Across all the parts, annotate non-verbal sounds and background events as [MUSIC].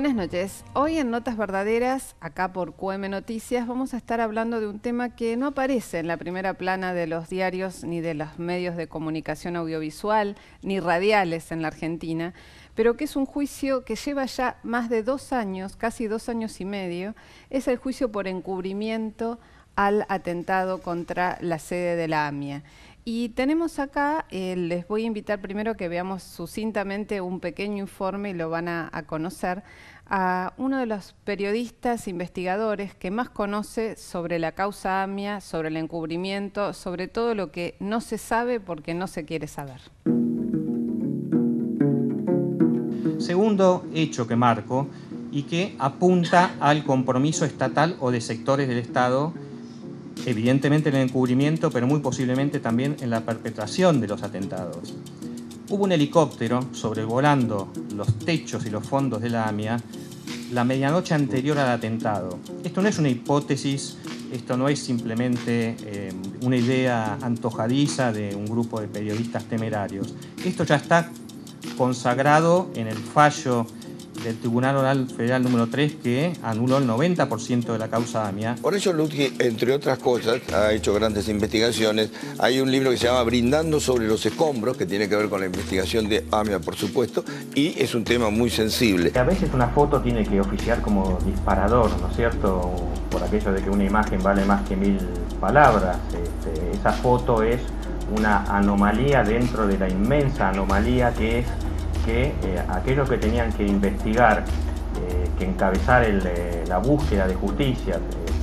Buenas noches. Hoy en Notas Verdaderas, acá por QM Noticias, vamos a estar hablando de un tema que no aparece en la primera plana de los diarios ni de los medios de comunicación audiovisual ni radiales en la Argentina, pero que es un juicio que lleva ya más de dos años, casi dos años y medio, es el juicio por encubrimiento al atentado contra la sede de la AMIA. Y tenemos acá, eh, les voy a invitar primero que veamos sucintamente un pequeño informe y lo van a conocer a uno de los periodistas investigadores que más conoce sobre la causa AMIA, sobre el encubrimiento, sobre todo lo que no se sabe porque no se quiere saber. Segundo hecho que marco y que apunta al compromiso estatal o de sectores del Estado, evidentemente en el encubrimiento, pero muy posiblemente también en la perpetración de los atentados. Hubo un helicóptero sobrevolando los techos y los fondos de la AMIA la medianoche anterior al atentado. Esto no es una hipótesis, esto no es simplemente eh, una idea antojadiza de un grupo de periodistas temerarios. Esto ya está consagrado en el fallo del Tribunal Oral Federal número 3 que anuló el 90% de la causa AMIA. Por eso Lutke, entre otras cosas, ha hecho grandes investigaciones. Hay un libro que se llama Brindando sobre los escombros, que tiene que ver con la investigación de AMIA, por supuesto, y es un tema muy sensible. A veces una foto tiene que oficiar como disparador, ¿no es cierto? Por aquello de que una imagen vale más que mil palabras. Este, esa foto es una anomalía dentro de la inmensa anomalía que es que eh, aquellos que tenían que investigar, eh, que encabezar eh, la búsqueda de justicia,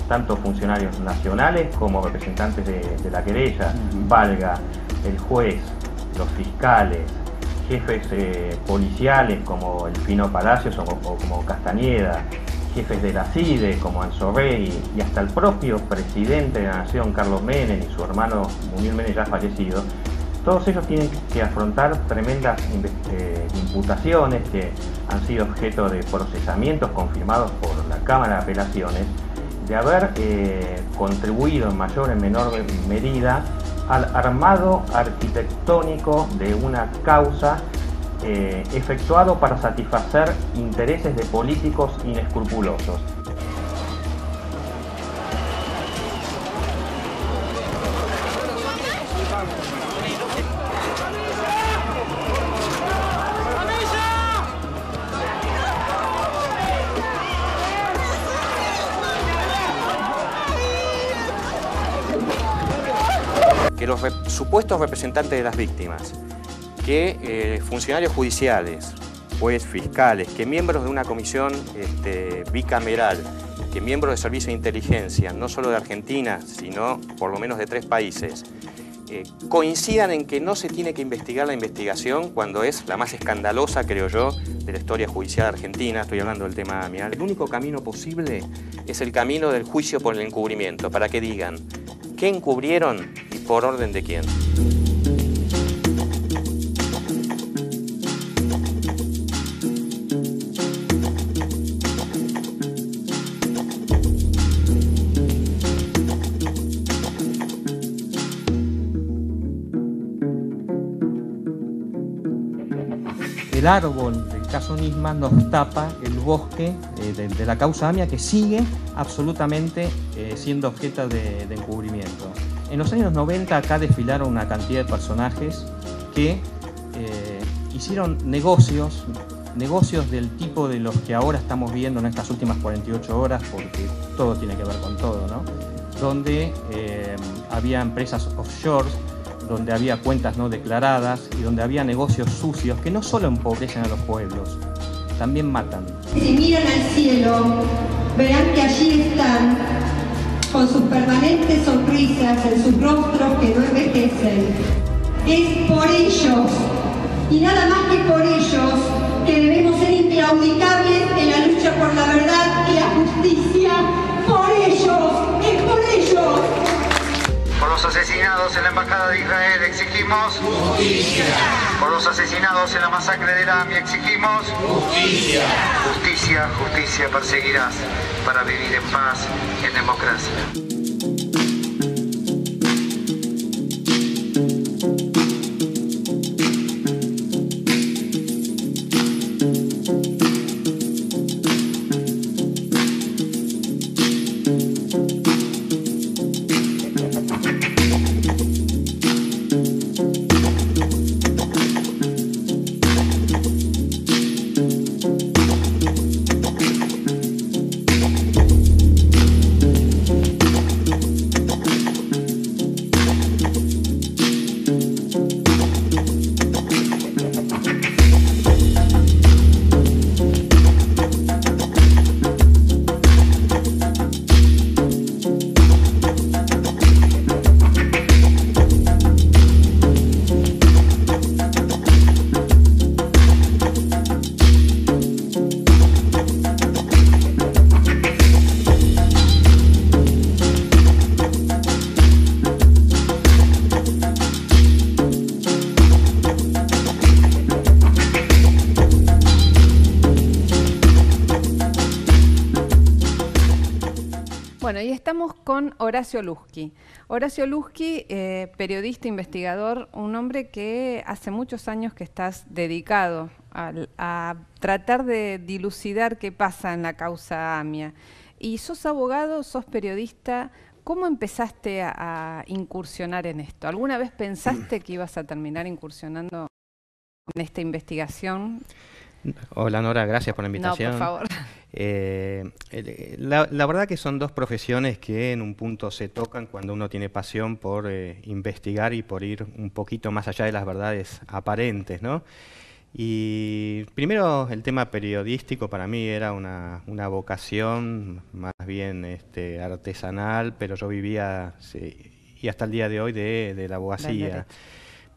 tanto funcionarios nacionales como representantes de, la querella, valga el juez, los fiscales, jefes policiales como el Fino Palacios o, como Castañeda, jefes de la CIDE como Rey y hasta el propio presidente de la Nación, Carlos Menem, y su hermano Munir Menem ya fallecido, todos ellos tienen que afrontar tremendas eh, imputaciones que han sido objeto de procesamientos confirmados por la Cámara de Apelaciones, de haber eh, contribuido en mayor o en menor medida al armado arquitectónico de una causa eh, efectuado para satisfacer intereses de políticos inescrupulosos. Puestos representantes de las víctimas, que eh, funcionarios judiciales, jueces fiscales, que miembros de una comisión este, bicameral, que miembros de servicios de inteligencia, no solo de Argentina, sino por lo menos de tres países, eh, coincidan en que no se tiene que investigar la investigación cuando es la más escandalosa, creo yo, de la historia judicial argentina, estoy hablando del tema Amial. El único camino posible es el camino del juicio por el encubrimiento, para que digan qué encubrieron y por orden de quién. el árbol del caso Nisma nos tapa el bosque eh, de, la causa AMIA que sigue absolutamente eh, siendo objeto de, encubrimiento. En los años 90 acá desfilaron una cantidad de personajes que eh, hicieron negocios, negocios del tipo de los que ahora estamos viendo en estas últimas 48 horas, porque todo tiene que ver con todo, ¿no? Donde había empresas offshore donde había cuentas no declaradas y donde había negocios sucios que no solo empobrecen a los pueblos, también matan. Si miran al cielo, verán que allí están, con sus permanentes sonrisas en sus rostros que no envejecen. Es por ellos, y nada más que por ellos, que debemos ser inclaudicables en la lucha por la verdad y la justicia los asesinados en la Embajada de Israel exigimos justicia. Por los asesinados en la masacre de Rami exigimos justicia. Justicia, justicia perseguirás para vivir en paz y en democracia. Horacio Luzki. Horacio Luzki, eh, periodista, investigador, un hombre que hace muchos años que estás dedicado a, tratar de dilucidar qué pasa en la causa AMIA. Y sos abogado, sos periodista. ¿Cómo empezaste a, incursionar en esto? ¿Alguna vez pensaste que ibas a terminar incursionando en esta investigación? Hola Nora, gracias por la invitación. No, por favor. Eh, la, verdad que son dos profesiones que en un punto se tocan cuando uno tiene pasión por eh, investigar y por ir un poquito más allá de las verdades aparentes, Y primero el tema periodístico para mí era una, vocación más bien este, artesanal, pero yo vivía y hasta el día de hoy de, de la abogacía.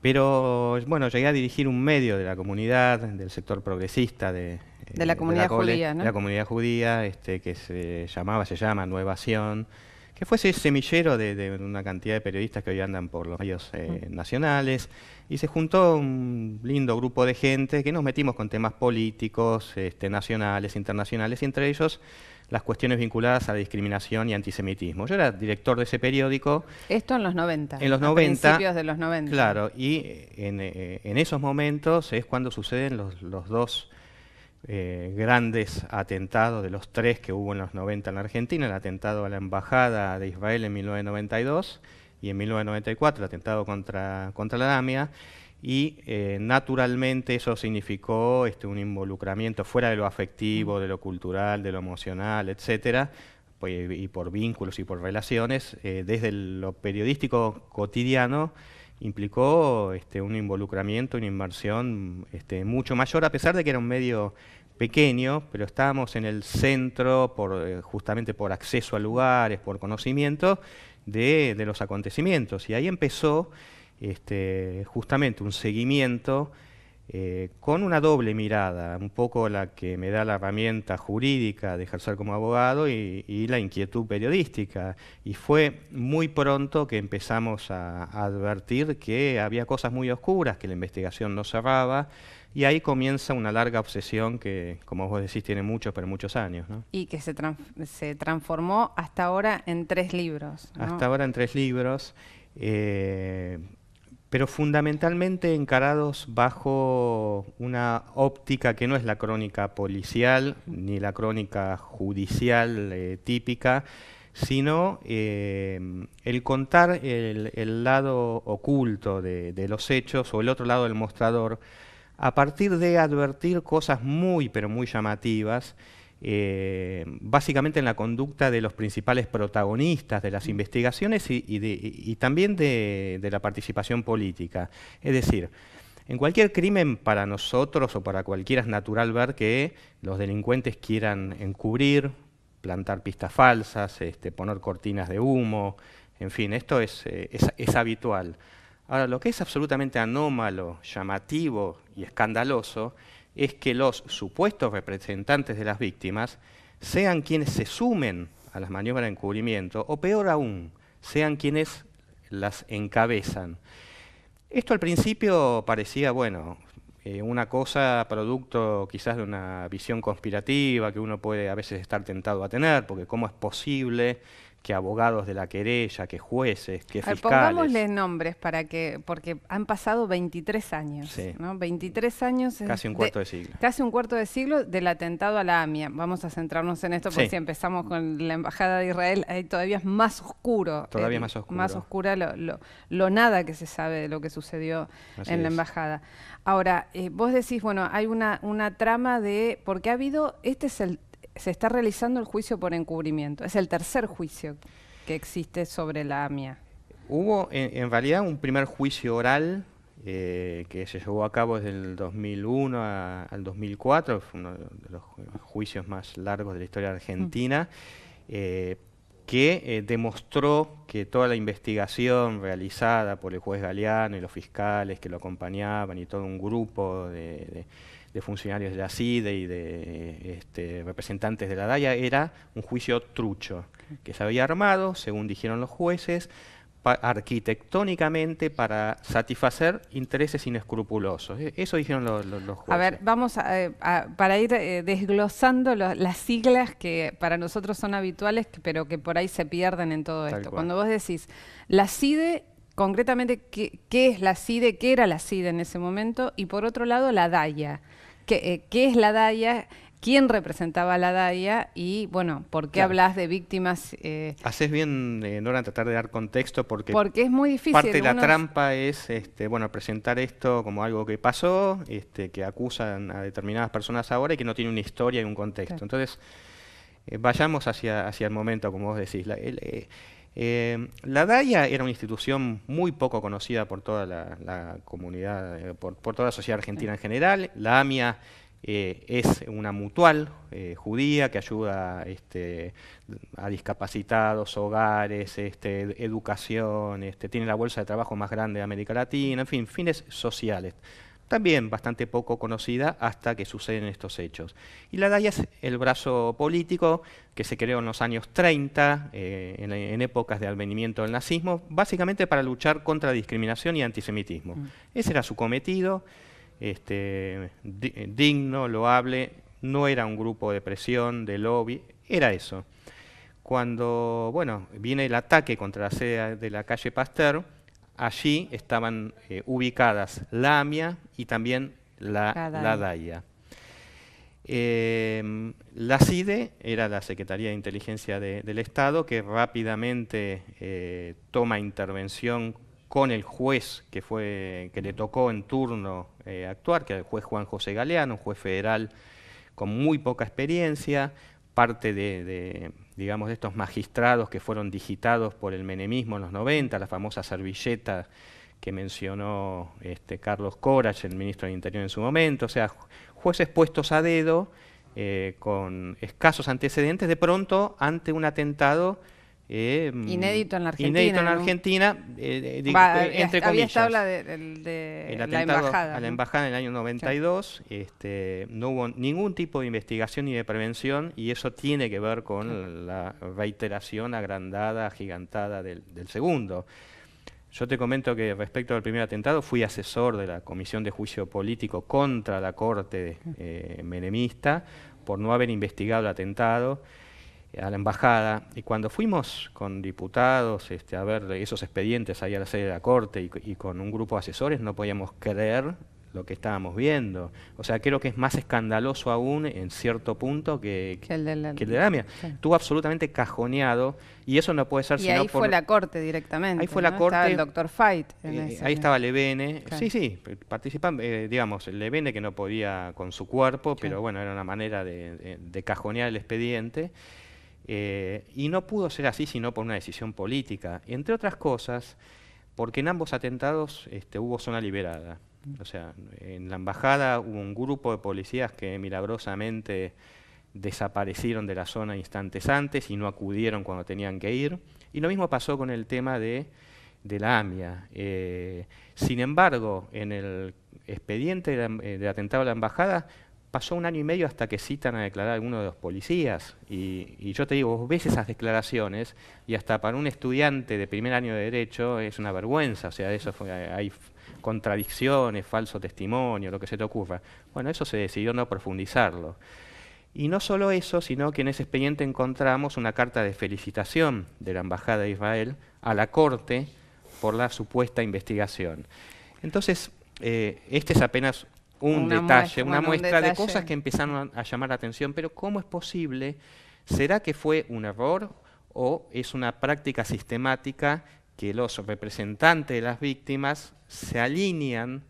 Pero bueno, llegué a dirigir un medio de la comunidad, del sector progresista de, eh, de la comunidad judía, ¿no? la comunidad judía, este, que se llamaba, se llama Nueva Sion, que fue ese semillero de, una cantidad de periodistas que hoy andan por los medios eh, nacionales, y se juntó un lindo grupo de gente que nos metimos con temas políticos, este, nacionales, internacionales, y entre ellos las cuestiones vinculadas a la discriminación y antisemitismo. Yo era director de ese periódico. Esto en los 90. En los 90. principios de los 90. Claro, y eh, en, esos momentos es cuando suceden los, los dos eh, grandes atentados, de los tres que hubo en los 90 en Argentina, el atentado a la Embajada de Israel en 1992 y en 1994 el atentado contra, la Damia, y eh, naturalmente eso significó este, un involucramiento fuera de lo afectivo, de lo cultural, de lo emocional, etcétera, pues, y por vínculos y por relaciones, eh, desde lo periodístico cotidiano implicó este, un involucramiento, una inversión este, mucho mayor, a pesar de que era un medio pequeño, pero estábamos en el centro, por, eh, justamente por acceso a lugares, por conocimiento de, los acontecimientos. Y ahí empezó este, justamente un seguimiento eh, con una doble mirada, un poco la que me da la herramienta jurídica de ejercer como abogado y, la inquietud periodística. Y fue muy pronto que empezamos a, advertir que había cosas muy oscuras, que la investigación no cerraba, y ahí comienza una larga obsesión que, como vos decís, tiene muchos, pero muchos años. Y que se, transformó hasta ahora en tres libros. Hasta ahora en tres libros. Eh, pero fundamentalmente encarados bajo una óptica que no es la crónica policial ni la crónica judicial eh, típica, sino eh, el contar el, lado oculto de, los hechos o el otro lado del mostrador a partir de advertir cosas muy pero muy llamativas eh, básicamente en la conducta de los principales protagonistas de las mm. investigaciones y, también de, la participación política. Es decir, en cualquier crimen para nosotros o para cualquiera es natural ver que los delincuentes quieran encubrir, plantar pistas falsas, este, poner cortinas de humo, en fin, esto eh, es habitual. Ahora, lo que es absolutamente anómalo, llamativo y escandaloso es que los supuestos representantes de las víctimas sean quienes se sumen a las maniobras de encubrimiento, o peor aún, sean quienes las encabezan. Esto al principio parecía, bueno, eh, una cosa producto quizás de una visión conspirativa que uno puede a veces estar tentado a tener, porque cómo es posible que abogados de la querella, que jueces, que fiscales. Pongámosle nombres para que, porque han pasado 23 años, ¿no? 23 años. Casi un cuarto de, siglo. Casi un cuarto de siglo del atentado a la AMIA. Vamos a centrarnos en esto, porque si empezamos con la Embajada de Israel, ahí todavía es más oscuro. Todavía eh, más oscuro. Más oscura lo, nada que se sabe de lo que sucedió en la Embajada. Ahora, eh, vos decís, bueno, hay una, una trama de, porque ha habido, este es el se está realizando el juicio por encubrimiento. Es el tercer juicio que existe sobre la AMIA. Hubo en, realidad un primer juicio oral eh, que se llevó a cabo desde el 2001 al 2004, fue uno de los juicios más largos de la historia argentina. Mm. Eh, que eh, demostró que toda la investigación realizada por el juez Galeano y los fiscales que lo acompañaban y todo un grupo de, funcionarios de la CIDE y de este, representantes de la DAIA era un juicio trucho, que se había armado, según dijeron los jueces, arquitectónicamente para satisfacer intereses inescrupulosos. E, eso dijeron los, los, jueces. A ver, vamos eh, a, para ir eh, desglosando las siglas que para nosotros son habituales, pero que por ahí se pierden en todo esto. Cuando vos decís, la CIDE concretamente ¿qué, es la CIDE, qué era la CIDE en ese momento, y por otro lado la DAIA. ¿Qué, eh, qué es la DAIA? quién representaba a la DAIA y, bueno, por qué hablas de víctimas. Eh? Haces bien, eh, Nora, tratar de dar contexto porque, porque es muy difícil. Parte de la trampa es este, bueno, presentar esto como algo que pasó, este, que acusan a determinadas personas ahora y que no tiene una historia y un contexto. Entonces, eh, vayamos hacia, hacia el momento, como vos decís. La, DAIA era una institución muy poco conocida por toda la, comunidad, por, toda la sociedad argentina en general. La AMIA eh, es una mutual eh, judía que ayuda este, a discapacitados, hogares, este, educación, este, tiene la bolsa de trabajo más grande de América Latina, en fin, fines sociales. También bastante poco conocida hasta que suceden estos hechos. Y la DAIA es el brazo político que se creó en los años 30, eh, en, épocas de advenimiento del nazismo, básicamente para luchar contra discriminación y antisemitismo. Mm. Ese era su cometido este, digno, loable, no era un grupo de presión, de lobby, era eso. Cuando bueno, viene el ataque contra la sede de la calle Pasteur, allí estaban eh, ubicadas la AMIA y también la, DAIA. Em, la CIDE era la Secretaría de Inteligencia del Estado que rápidamente eh, toma intervención con el juez que, fue, que le tocó en turno eh, actuar, que era el juez Juan José Galeano, un juez federal con muy poca experiencia, parte de, digamos, de estos magistrados que fueron digitados por el menemismo en los 90, la famosa servilleta que mencionó este, Carlos Corach, el ministro del Interior en su momento, o sea, jueces puestos a dedo, eh, con escasos antecedentes, de pronto ante un atentado eh, mm, inédito en la Argentina. Inédito eh, en la Argentina. Habla la embajada. A la embajada en el año 92. Este, no hubo ningún tipo de investigación ni de prevención y eso tiene que ver con la reiteración agrandada, agigantada del, segundo. Yo te comento que respecto al primer atentado fui asesor de la Comisión de Juicio Político contra la Corte eh, Menemista por no haber investigado el atentado. Eh, a la embajada y cuando fuimos con diputados este, a ver esos expedientes ahí a la sede de la Corte y, con un grupo de asesores no podíamos creer lo que estábamos viendo. O sea, creo que es más escandaloso aún en cierto punto que, el de la, que Estuvo absolutamente cajoneado y eso no puede ser y ahí fue la Corte directamente. Ahí fue la Corte. Estaba el doctor Fight. Eh, ahí estaba Levene. Sí, sí, participan, eh, digamos digamos, Levene que no podía con su cuerpo, pero bueno, era una manera de, de cajonear el expediente. Eh, y no pudo ser así sino por una decisión política, entre otras cosas, porque en ambos atentados este, hubo zona liberada. O sea, en la embajada hubo un grupo de policías que milagrosamente desaparecieron de la zona instantes antes y no acudieron cuando tenían que ir. Y lo mismo pasó con el tema de, la AMIA. Eh, sin embargo, en el expediente eh, del de atentado a la embajada pasó un año y medio hasta que citan a declarar a alguno de los policías. Y, yo te digo, vos ves esas declaraciones y hasta para un estudiante de primer año de Derecho es una vergüenza. O sea, eso hay contradicciones, falso testimonio, lo que se te ocurra. Bueno, eso se decidió no profundizarlo. Y no solo eso, sino que en ese expediente encontramos una carta de felicitación de la Embajada de Israel a la Corte por la supuesta investigación. Entonces, eh, este es apenas un detalle, una muestra de cosas que empezaron a, llamar la atención, pero ¿cómo es posible? ¿Será que fue un error o es una práctica sistemática que los representantes de las víctimas se alinean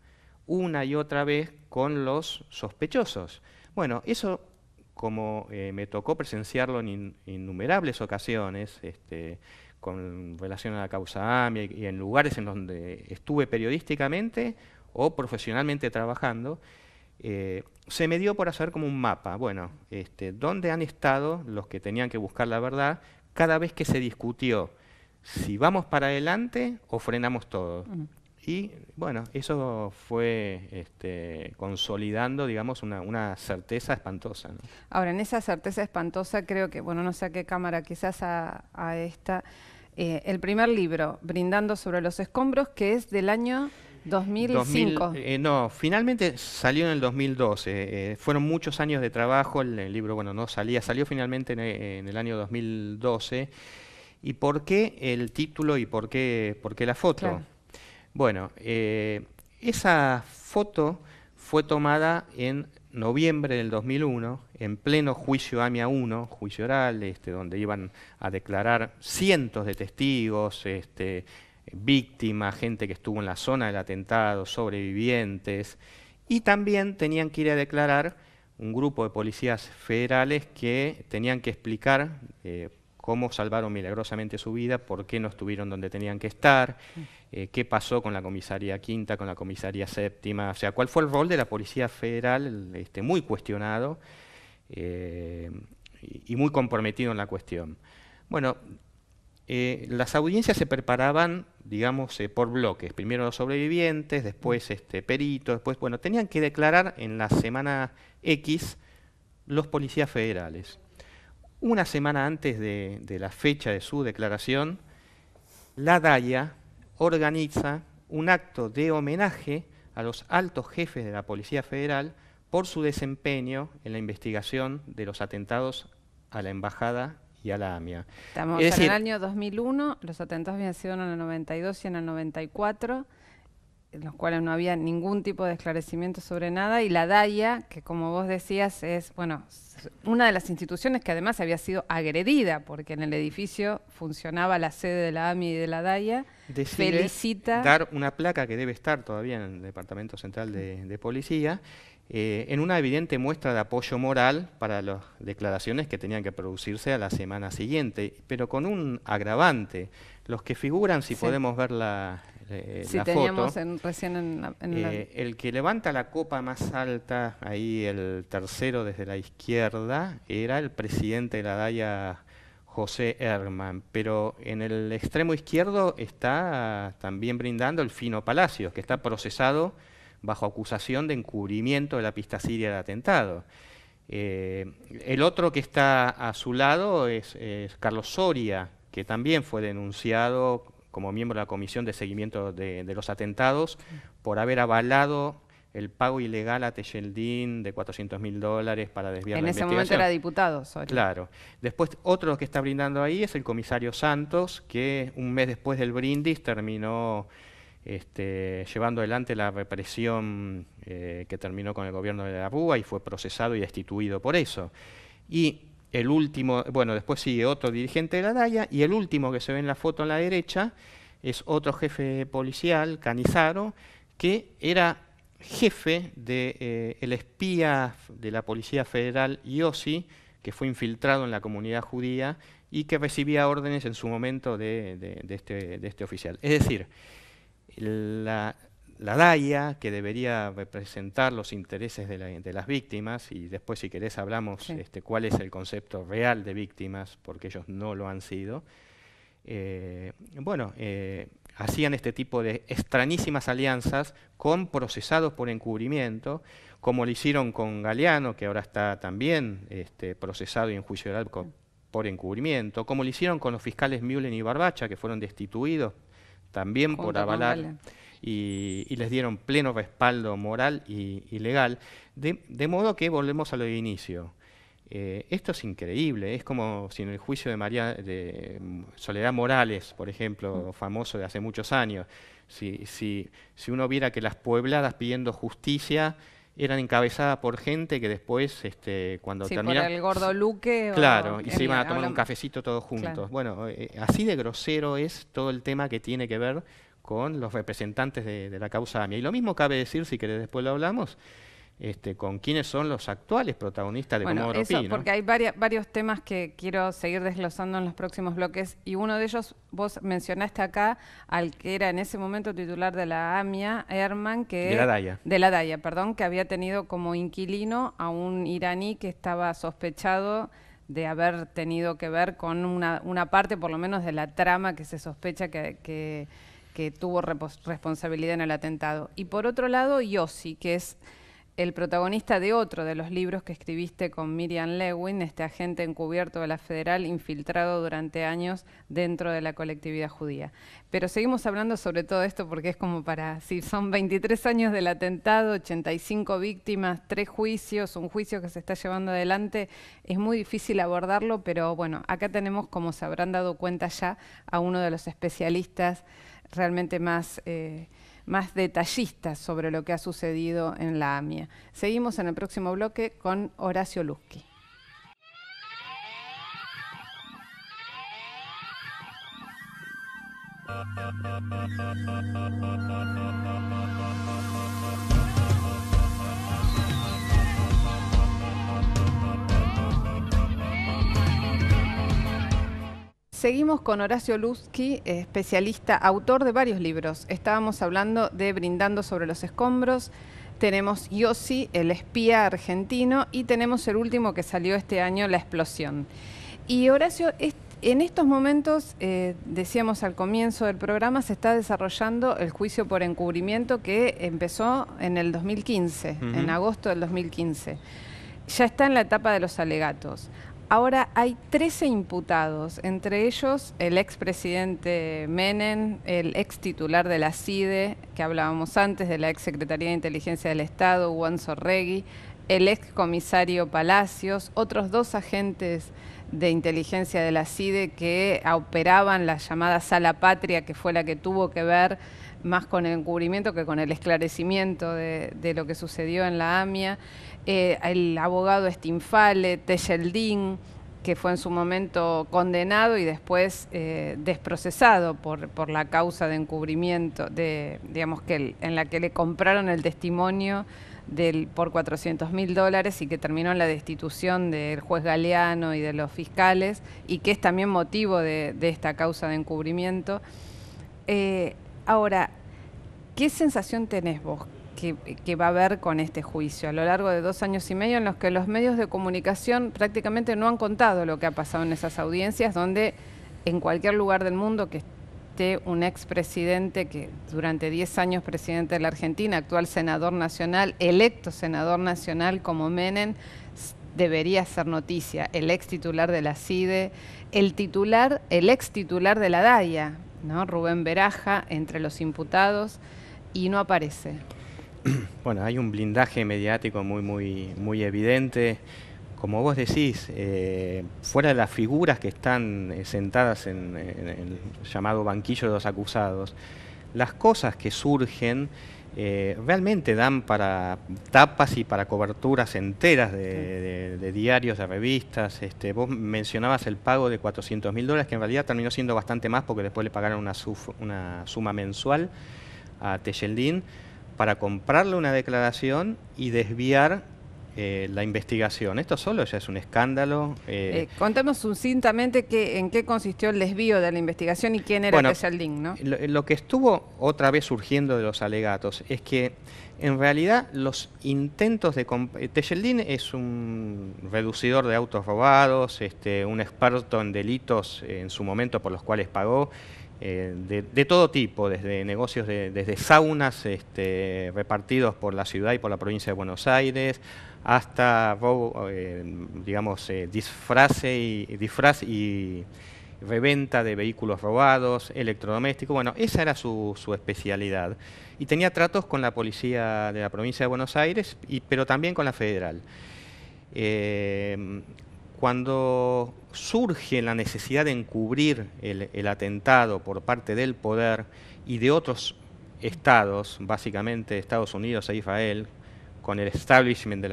una y otra vez con los sospechosos? Bueno, eso como eh, me tocó presenciarlo en innumerables ocasiones, este, con relación a la causa AMI y en lugares en donde estuve periodísticamente, o profesionalmente trabajando, eh, se me dio por hacer como un mapa. Bueno, este, ¿dónde han estado los que tenían que buscar la verdad cada vez que se discutió si vamos para adelante o frenamos todo? Y bueno, eso fue este, consolidando, digamos, una, certeza espantosa. Ahora, en esa certeza espantosa creo que, bueno, no sé a qué cámara, quizás a, esta, eh, el primer libro, Brindando sobre los escombros, que es del año... 2005. Eh, no, finalmente salió en el 2012. Eh, fueron muchos años de trabajo. El, libro, bueno, no salía, salió finalmente en, el año 2012. ¿Y por qué el título y por qué, por la foto? Bueno, eh, esa foto fue tomada en noviembre del 2001, en pleno juicio AMIA 1, juicio oral, este, donde iban a declarar cientos de testigos, este, víctimas, gente que estuvo en la zona del atentado, sobrevivientes, y también tenían que ir a declarar un grupo de policías federales que tenían que explicar eh, cómo salvaron milagrosamente su vida, por qué no estuvieron donde tenían que estar, mm. eh, qué pasó con la comisaría quinta, con la comisaría séptima, o sea, cuál fue el rol de la Policía Federal, este, muy cuestionado eh, y muy comprometido en la cuestión. Bueno, eh, las audiencias se preparaban, digamos, eh, por bloques. Primero los sobrevivientes, después mm. este, peritos, después, bueno, tenían que declarar en la semana X los policías federales. Una semana antes de, la fecha de su declaración, la DAIA organiza un acto de homenaje a los altos jefes de la Policía Federal por su desempeño en la investigación de los atentados a la Embajada y Estamos en el año 2001, los atentados habían sido en el 92 y en el 94 en los cuales no había ningún tipo de esclarecimiento sobre nada, y la DAIA, que como vos decías, es, bueno, una de las instituciones que además había sido agredida, porque en el edificio funcionaba la sede de la AMI y de la DAIA, felicita... Dar una placa que debe estar todavía en el Departamento Central de Policía, eh, en una evidente muestra de apoyo moral para las declaraciones que tenían que producirse a la semana siguiente, pero con un agravante. Los que figuran, si podemos ver la, eh, foto, recién en, la, eh, el que levanta la copa más alta, ahí el tercero desde la izquierda, era el presidente de la DAIA José Herman, pero en el extremo izquierdo está también brindando el Fino Palacios, que está procesado bajo acusación de encubrimiento de la pista siria de atentado. Eh, el otro que está a su lado es, Carlos Soria, que también fue denunciado como miembro de la Comisión de Seguimiento de, los Atentados por haber avalado el pago ilegal a Tejeldín de 400 mil dólares para desviar la investigación. En ese momento era diputado, Soria. Claro. Después, otro que está brindando ahí es el comisario Santos, que un mes después del brindis terminó este, llevando adelante la represión eh, que terminó con el gobierno de la Rúa y fue procesado y destituido por eso. Y el último, bueno, después sigue otro dirigente de la daya y el último que se ve en la foto a la derecha es otro jefe policial, Canizaro, que era jefe del de, eh, el espía de la Policía Federal, yosi que fue infiltrado en la comunidad judía y que recibía órdenes en su momento de, este, este, oficial. Es decir, la, la DAIA, que debería representar los intereses de, las víctimas, y después si querés hablamos este, cuál es el concepto real de víctimas, porque ellos no lo han sido, eh, bueno, eh, hacían este tipo de extrañísimas alianzas con procesados por encubrimiento, como lo hicieron con Galeano, que ahora está también este, procesado y en juicio oral por encubrimiento, como lo hicieron con los fiscales Mullen y Barbacha, que fueron destituidos también por avalar. Y, les dieron pleno respaldo moral y, legal, de, modo que volvemos a lo de inicio. Eh, esto es increíble, es como si en el juicio de María de Soledad Morales, por ejemplo, mm. famoso de hace muchos años, si, si, si uno viera que las puebladas pidiendo justicia eran encabezadas por gente que después, este, cuando sí, el gordo Luque. Claro, y se iban a tomar un cafecito todos juntos. Bueno, eh, así de grosero es todo el tema que tiene que ver con los representantes de, la causa AMIA. Y lo mismo cabe decir, si querés después lo hablamos, este, con quiénes son los actuales protagonistas de bueno, Comodoro eso, Porque hay varios temas que quiero seguir desglosando en los próximos bloques y uno de ellos, vos mencionaste acá al que era en ese momento titular de la AMIA, Herman, que... De la DAIA. De la DAIA, perdón, que había tenido como inquilino a un iraní que estaba sospechado de haber tenido que ver con una, una parte, por lo menos, de la trama que se sospecha que, que tuvo responsabilidad en el atentado. Y por otro lado, Yossi, que es el protagonista de otro de los libros que escribiste con Miriam Lewin, este agente encubierto de la federal infiltrado durante años dentro de la colectividad judía. Pero seguimos hablando sobre todo esto porque es como para, si son 23 años del atentado, 85 víctimas, tres juicios, un juicio que se está llevando adelante, es muy difícil abordarlo, pero bueno, acá tenemos, como se habrán dado cuenta ya, a uno de los especialistas realmente más... Eh, más detallistas sobre lo que ha sucedido en la AMIA. Seguimos en el próximo bloque con Horacio Luzqui. Seguimos con Horacio Luzki, eh, especialista, autor de varios libros. Estábamos hablando de Brindando sobre los escombros, tenemos Yossi, el espía argentino, y tenemos el último que salió este año, La explosión. Y Horacio, en estos momentos, eh, decíamos al comienzo del programa, se está desarrollando el juicio por encubrimiento que empezó en el 2015, en agosto del 2015. Ya está en la etapa de los alegatos. Ahora hay 13 imputados, entre ellos el expresidente Menem, el ex titular de la CIDE, que hablábamos antes, de la ex Secretaría de Inteligencia del Estado, Juan Sorregui, el ex comisario Palacios, otros dos agentes de inteligencia de la CIDE que operaban la llamada Sala Patria, que fue la que tuvo que ver más con el encubrimiento que con el esclarecimiento de, lo que sucedió en la AMIA. Eh, el abogado Stinfale, Tejeldín, que fue en su momento condenado y después eh, desprocesado por, por, la causa de encubrimiento, de, digamos que en la que le compraron el testimonio por 400 mil dólares y que terminó en la destitución del juez Galeano y de los fiscales y que es también motivo de, esta causa de encubrimiento. Eh, Ahora, ¿qué sensación tenés vos? Que, va a haber con este juicio a lo largo de dos años y medio en los que los medios de comunicación prácticamente no han contado lo que ha pasado en esas audiencias donde en cualquier lugar del mundo que esté un expresidente que durante 10 años presidente de la Argentina, actual senador nacional, electo senador nacional como Menem, debería ser noticia. El ex titular de la CIDE, el titular, el ex titular de la DAIA, ¿no? Rubén Veraja entre los imputados, y no aparece. [CLEARS THROAT] Bueno, hay un blindaje mediático muy, muy, muy evidente. Como vos decís, eh, fuera de las figuras que están eh, sentadas en el llamado banquillo de los acusados, las cosas que surgen eh, realmente dan para tapas y para coberturas enteras de, diarios, de revistas. Este, vos mencionabas el pago de 400 mil dólares, que en realidad terminó siendo bastante más porque después le pagaron una, una suma mensual a Tejeldín para comprarle una declaración y desviar eh, la investigación. Esto solo ya es un escándalo. Eh. eh contemos sucintamente en qué consistió el desvío de la investigación y quién era bueno, ¿no? Lo, que estuvo otra vez surgiendo de los alegatos es que en realidad los intentos de... Eh, Tejeldín es un reducidor de autos robados, este, un experto en delitos en su momento por los cuales pagó, de, todo tipo, desde negocios, de, desde saunas este, repartidos por la ciudad y por la provincia de Buenos Aires, hasta eh, digamos, eh, disfrace y, disfraz y reventa de vehículos robados, electrodomésticos, bueno, esa era su, especialidad. Y tenía tratos con la policía de la provincia de Buenos Aires, y, pero también con la federal. Em, cuando surge la necesidad de encubrir el, el, atentado por parte del poder y de otros estados, básicamente Estados Unidos e Israel, con el establishment de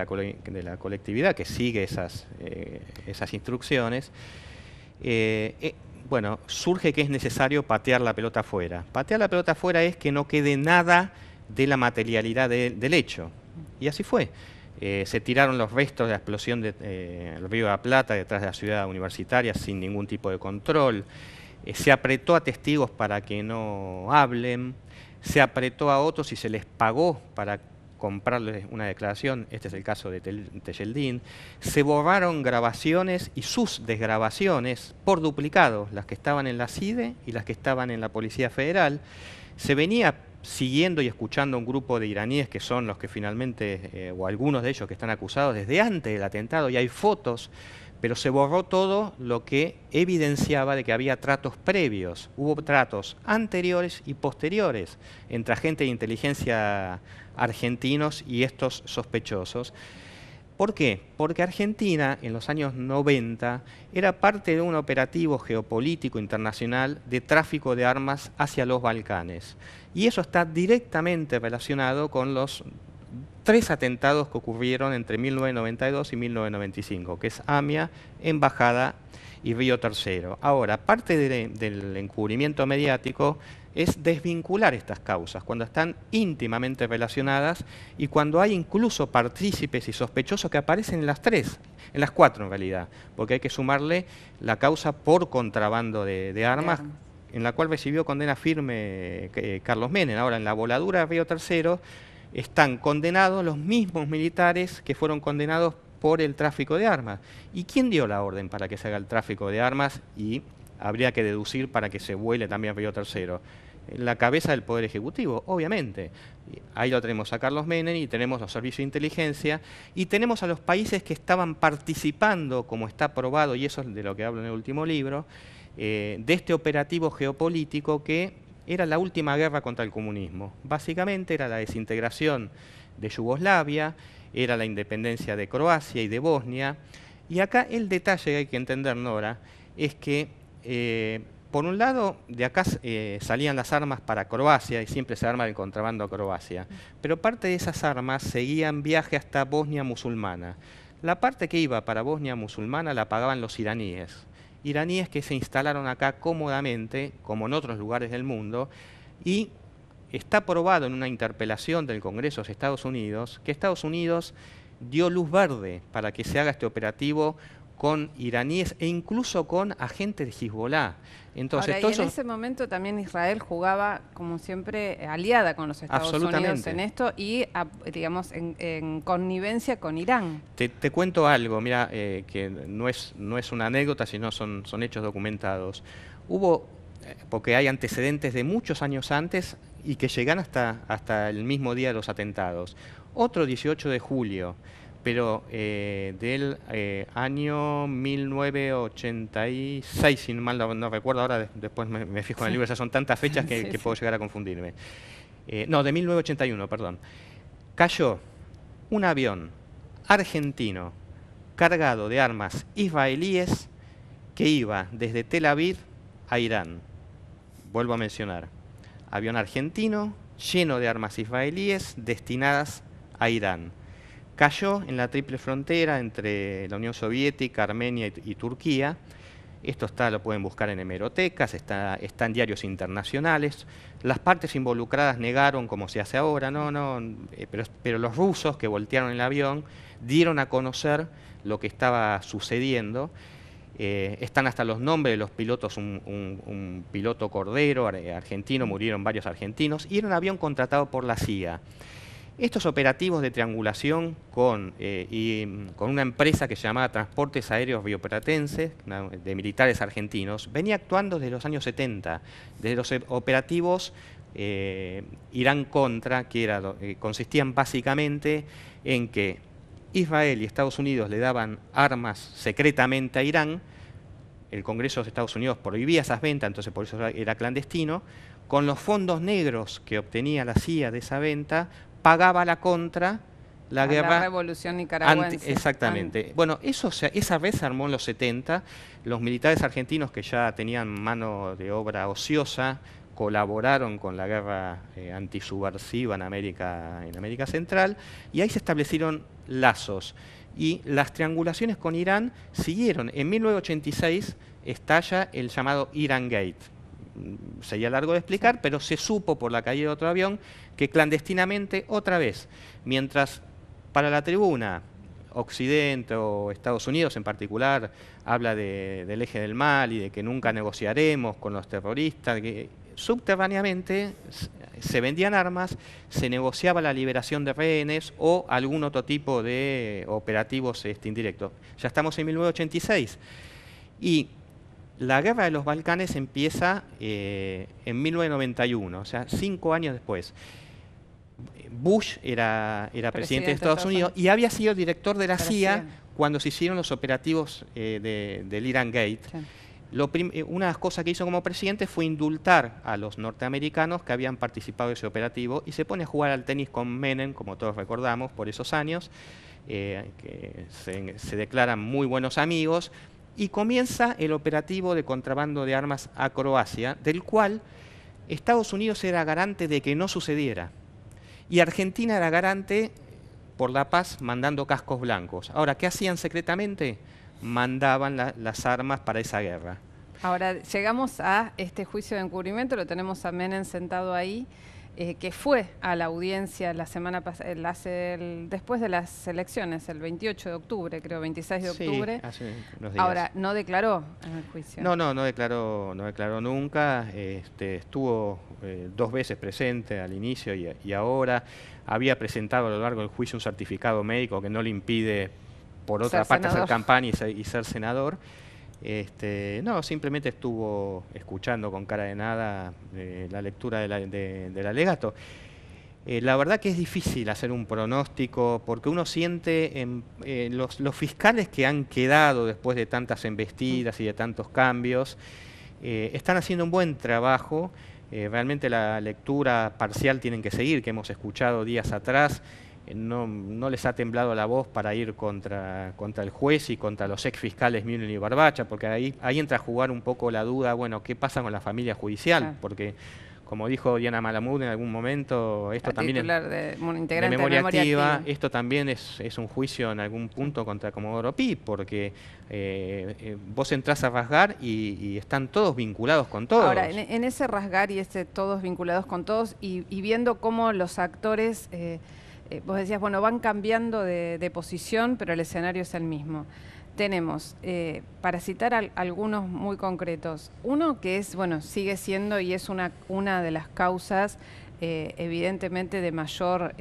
la, colectividad que sigue esas, eh, instrucciones, eh, eh, bueno, surge que es necesario patear la pelota afuera. Patear la pelota afuera es que no quede nada de la materialidad del hecho. Y así fue. se tiraron los restos de la explosión del río de la Plata detrás de la ciudad universitaria sin ningún tipo de control. se apretó a testigos para que no hablen. Se apretó a otros y se les pagó para comprarles una declaración, este es el caso de Tejeldín, se borraron grabaciones y sus desgrabaciones por duplicado, las que estaban en la CIDE y las que estaban en la Policía Federal. Se venía siguiendo y escuchando a un grupo de iraníes que son los que finalmente, eh, o algunos de ellos que están acusados desde antes del atentado, y hay fotos pero se borró todo lo que evidenciaba de que había tratos previos, hubo tratos anteriores y posteriores entre agentes de inteligencia argentinos y estos sospechosos. ¿Por qué? Porque Argentina en los años 90 era parte de un operativo geopolítico internacional de tráfico de armas hacia los Balcanes. Y eso está directamente relacionado con los tres atentados que ocurrieron entre 1992 y 1995, que es AMIA, Embajada y Río Tercero. Ahora, parte del encubrimiento mediático es desvincular estas causas cuando están íntimamente relacionadas y cuando hay incluso partícipes y sospechosos que aparecen en las tres, en las cuatro en realidad, porque hay que sumarle la causa por contrabando de, armas, en la cual recibió condena firme eh, Carlos Menem. Ahora, en la voladura de Río Tercero, están condenados los mismos militares que fueron condenados por el tráfico de armas. ¿Y quién dio la orden para que se haga el tráfico de armas y habría que deducir para que se vuele también Río Tercero? La cabeza del Poder Ejecutivo, obviamente. Ahí lo tenemos a Carlos Menem y tenemos los servicios de inteligencia y tenemos a los países que estaban participando, como está probado, y eso es de lo que hablo en el último libro, eh, de este operativo geopolítico que era la última guerra contra el comunismo. Básicamente era la desintegración de Yugoslavia, era la independencia de Croacia y de Bosnia. Y acá el detalle que hay que entender, Nora, es que eh, por un lado, de acá eh, salían las armas para Croacia y siempre se arma el contrabando a Croacia, pero parte de esas armas seguían viaje hasta Bosnia musulmana. La parte que iba para Bosnia musulmana la pagaban los iraníes iraníes que se instalaron acá cómodamente, como en otros lugares del mundo, y está probado en una interpelación del Congreso de Estados Unidos que Estados Unidos dio luz verde para que se haga este operativo con iraníes e incluso con agentes de Hezbollah. Entonces, en ese momento también Israel jugaba, como siempre, eh, aliada con los Estados Unidos en esto y, digamos, en, connivencia con Irán. Te, cuento algo, mira, eh, que no es, no es una anécdota, sino son, son hechos documentados. Hubo, eh, porque hay antecedentes de muchos años antes y que llegan hasta, hasta el mismo día de los atentados. Otro 18 de julio, pero eh, del eh, año 1986, si mal no, recuerdo, ahora después me, fijo en el libro, ya son tantas fechas que, [LAUGHS] puedo llegar a confundirme. Eh, no, de 1981, perdón. Cayó un avión argentino cargado de armas israelíes que iba desde Tel Aviv a Irán. Vuelvo a mencionar. Avión argentino lleno de armas israelíes destinadas a Irán. Cayó en la triple frontera entre la Unión Soviética, Armenia y, Turquía. Esto está, lo pueden buscar en hemerotecas, está, en diarios internacionales. Las partes involucradas negaron, como se hace ahora, no, no, eh, pero, los rusos que voltearon el avión dieron a conocer lo que estaba sucediendo. Eh, están hasta los nombres de los pilotos, un, piloto cordero eh, argentino, murieron varios argentinos, y era un avión contratado por la CIA. Estos operativos de triangulación eh, mm, con, una empresa que se llamaba Transportes Aéreos Bioperatenses, de militares argentinos, venía actuando desde los años 70, desde los e, operativos eh, Irán contra, que era, eh, consistían básicamente en que Israel y Estados Unidos le daban armas secretamente a Irán, el Congreso de Estados Unidos prohibía esas ventas, entonces por eso era clandestino, con los fondos negros que obtenía la CIA de esa venta, pagaba la contra la guerra. La revolución nicaragüense. exactamente. Ah. Bueno, eso esa vez se armó en los 70. Los militares argentinos que ya tenían mano de obra ociosa colaboraron con la guerra anti eh, antisubversiva en América, en América Central y ahí se establecieron lazos. Y las triangulaciones con Irán siguieron. En 1986 estalla el llamado Iran Gate sería largo de explicar, pero se supo por la caída de otro avión que clandestinamente, otra vez, mientras para la tribuna Occidente o Estados Unidos en particular habla del eje del mal y de que nunca negociaremos con los terroristas, que subterráneamente se vendían armas, se negociaba la liberación de rehenes o algún otro tipo de operativos este, indirectos. Ya estamos en 1986 y la guerra de los Balcanes empieza eh, en 1991, o sea, cinco años después. Bush era, presidente, de Estados, Unidos, y había sido director de la CIA cuando se hicieron los operativos eh, del Iran Gate. Eh, una de las cosas que hizo como presidente fue indultar a los norteamericanos que habían participado de ese operativo y se pone a jugar al tenis con Menem, como todos recordamos, por esos años, que se declaran muy buenos amigos y comienza el operativo de contrabando de armas a Croacia, del cual Estados Unidos era garante de que no sucediera y Argentina era garante por la paz mandando cascos blancos. Ahora, ¿qué hacían secretamente? Mandaban las armas para esa guerra. Ahora, llegamos a este juicio de encubrimiento, lo tenemos a Menem sentado ahí. Eh, que fue a la audiencia la semana pasada, eh, después de las elecciones, el 28 de octubre, creo, 26 de octubre. Ahora, no declaró en el juicio. No, no, no declaró, no declaró nunca. Este, estuvo eh, dos veces presente al inicio y, ahora. Había presentado a lo largo del juicio un certificado médico que no le impide por otra parte hacer campaña y ser senador. Este, no, simplemente estuvo escuchando con cara de nada eh, la lectura del alegato. Eh, la verdad que es difícil hacer un pronóstico porque uno siente en, eh, los, los, fiscales que han quedado después de tantas embestidas y de tantos cambios, están haciendo un buen trabajo. realmente la lectura parcial tienen que seguir, que hemos escuchado días atrás. Eh, no, les ha temblado la voz para ir contra, contra el juez y contra los ex fiscales y Barbacha, porque ahí, ahí entra a jugar un poco la duda, bueno, ¿qué pasa con la familia judicial? Porque como dijo Diana Malamud en algún momento, esto también es, un activa, esto también es, un juicio en algún punto contra Comodoro Pi, porque eh, eh, vos entras a rasgar y, están todos vinculados con todos. Ahora, en, ese rasgar y ese todos vinculados con todos, y, viendo cómo los actores... Eh, vos decías, bueno, van cambiando de, posición, pero el escenario es el mismo. Tenemos, eh, para citar algunos muy concretos, uno que es, bueno, sigue siendo y es una, una de las causas eh, evidentemente de mayor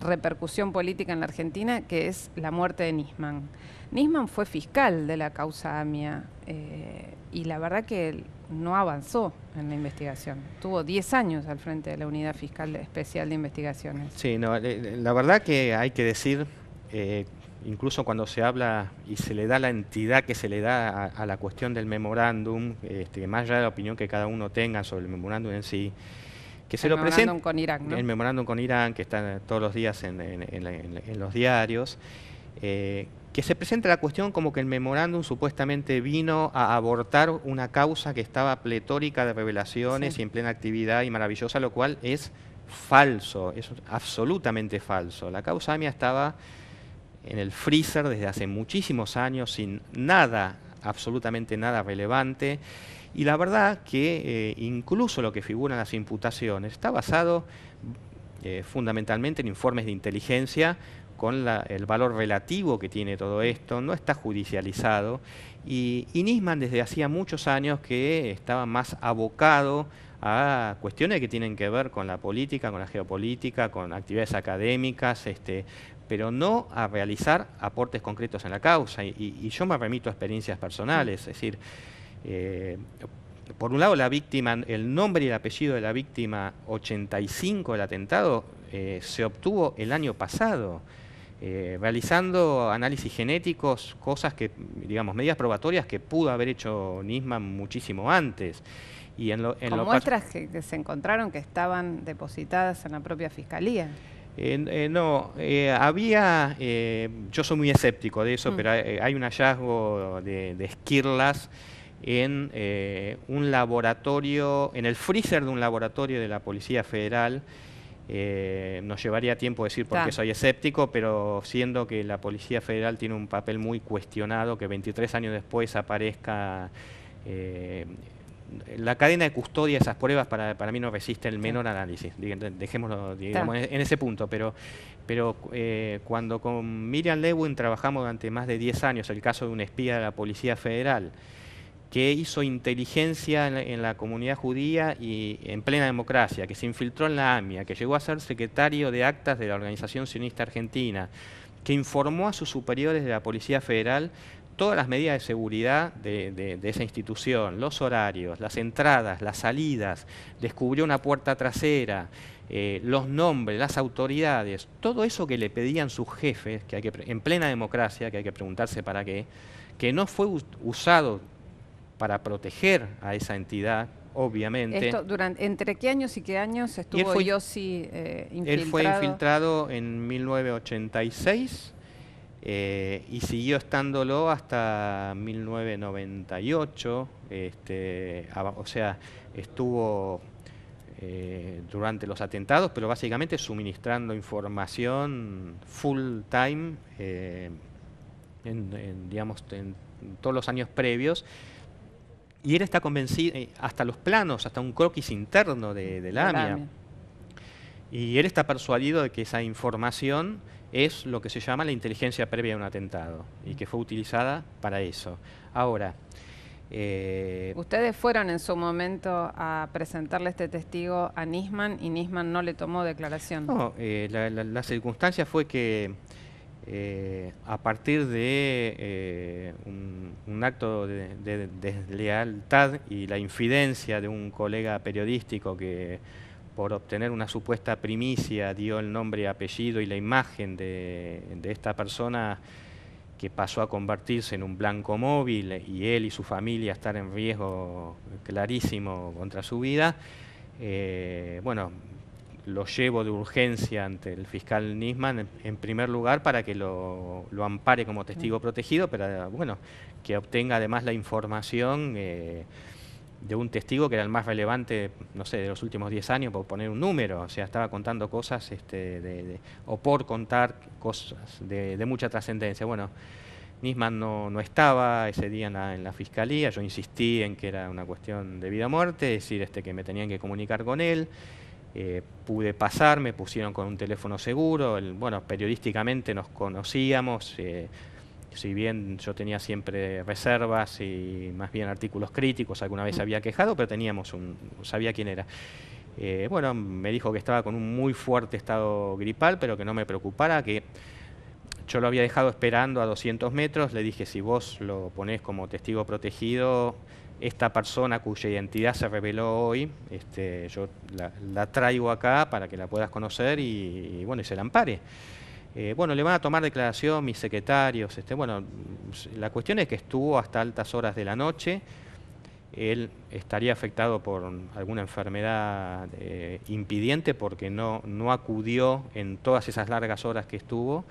repercusión política en la Argentina, que es la muerte de Nisman. Nisman fue fiscal de la causa AMIA y la verdad que no avanzó en la investigación. Tuvo 10 años al frente de la Unidad Fiscal Especial de Investigaciones. Sí, no, la verdad que hay que decir, eh, incluso cuando se habla y se le da la entidad que se le da a, la cuestión del memorándum, este, más allá de la opinión que cada uno tenga sobre el memorándum en sí, que se lo presenta con Irán, el memorándum con Irán que está todos los días en, los diarios eh, que se presenta la cuestión como que el memorándum supuestamente vino a abortar una causa que estaba pletórica de revelaciones y en plena actividad y maravillosa, lo cual es falso, es absolutamente falso. La causa AMIA estaba en el freezer desde hace muchísimos años sin nada, absolutamente nada relevante. Y la verdad que eh, incluso lo que figuran las imputaciones está basado eh, fundamentalmente en informes de inteligencia con el valor relativo que tiene todo esto, no está judicializado y, Nisman desde hacía muchos años que estaba más abocado a cuestiones que tienen que ver con la política, con la geopolítica, con actividades académicas, este, pero no a realizar aportes concretos en la causa. Y, yo me remito a experiencias personales, es decir, eh, por un lado la víctima, el nombre y el apellido de la víctima 85 del atentado eh, se obtuvo el año pasado. Eh, realizando análisis genéticos, cosas que, digamos, medidas probatorias que pudo haber hecho Nisman muchísimo antes. Y en muestras que, se encontraron que estaban depositadas en la propia fiscalía. Eh, no, eh, había, yo soy muy escéptico de eso, mm. pero hay, un hallazgo de, de esquirlas en un laboratorio, en el freezer de un laboratorio de la Policía Federal eh, nos llevaría tiempo decir por qué soy escéptico, pero siendo que la Policía Federal tiene un papel muy cuestionado, que 23 años después aparezca... Eh, la cadena de custodia de esas pruebas para, para mí no resiste el menor análisis, dejémoslo en ese punto, pero, pero eh, cuando con Miriam Lewin trabajamos durante más de 10 años el caso de un espía de la Policía Federal, que hizo inteligencia en la, comunidad judía y en plena democracia, que se infiltró en la AMIA, que llegó a ser secretario de actas de la Organización Sionista Argentina, que informó a sus superiores de la Policía Federal todas las medidas de seguridad de, esa institución, los horarios, las entradas, las salidas, descubrió una puerta trasera, eh, los nombres, las autoridades, todo eso que le pedían sus jefes, que hay que, en plena democracia, que hay que preguntarse para qué, que no fue usado para proteger a esa entidad, obviamente. durante, ¿Entre qué años y qué años estuvo fue, Yossi eh, infiltrado? Él fue infiltrado en 1986 eh, y siguió estándolo hasta 1998. Este, o sea, estuvo eh, durante los atentados, pero básicamente suministrando información full time, eh, digamos, en todos los años previos. Y él está convencido, eh, hasta los planos, hasta un croquis interno de, de la Y él está persuadido de que esa información es lo que se llama la inteligencia previa a un atentado y que fue utilizada para eso. Ahora, eh, Ustedes fueron en su momento a presentarle este testigo a Nisman y Nisman no le tomó declaración. No, eh, la, circunstancia fue que eh, a partir de eh, un, acto de, deslealtad y la infidencia de un colega periodístico que por obtener una supuesta primicia dio el nombre, apellido y la imagen de, esta persona que pasó a convertirse en un blanco móvil y él y su familia estar en riesgo clarísimo contra su vida, eh, bueno, lo llevo de urgencia ante el fiscal Nisman, en, primer lugar, para que lo, lo ampare como testigo protegido, pero bueno, que obtenga además la información eh, de un testigo que era el más relevante, no sé, de los últimos 10 años, por poner un número, o sea, estaba contando cosas, este, o por contar cosas de, mucha trascendencia. Bueno, Nisman no, estaba ese día en la, fiscalía, yo insistí en que era una cuestión de vida o muerte, es decir, este, que me tenían que comunicar con él. Eh, pude pasar, me pusieron con un teléfono seguro, bueno, periodísticamente nos conocíamos, eh, si bien yo tenía siempre reservas y más bien artículos críticos, alguna vez había quejado, pero teníamos un, sabía quién era. Eh, bueno, me dijo que estaba con un muy fuerte estado gripal, pero que no me preocupara, que yo lo había dejado esperando a 200 metros, le dije, si vos lo ponés como testigo protegido, esta persona cuya identidad se reveló hoy, este, yo la, traigo acá para que la puedas conocer y, bueno, y se la ampare. Eh, bueno, le van a tomar declaración mis secretarios. Este, bueno, la cuestión es que estuvo hasta altas horas de la noche. Él estaría afectado por alguna enfermedad eh, impidiente porque no, no acudió en todas esas largas horas que estuvo.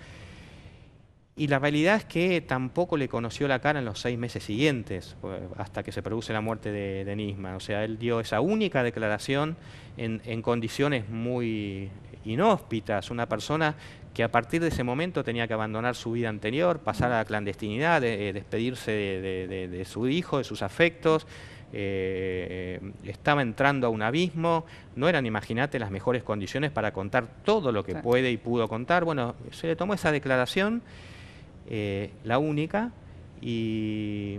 Y la realidad es que tampoco le conoció la cara en los seis meses siguientes, pues, hasta que se produce la muerte de, O sea, él dio esa única declaración en, condiciones muy inhóspitas. Una persona que a partir de ese momento tenía que abandonar su vida anterior, pasar a la clandestinidad, eh, eh, despedirse de, su hijo, de sus afectos. Eh, estaba entrando a un abismo, no eran, imagínate, las mejores condiciones para contar todo lo que puede y pudo contar. Bueno, se le tomó esa declaración eh, la única. Y,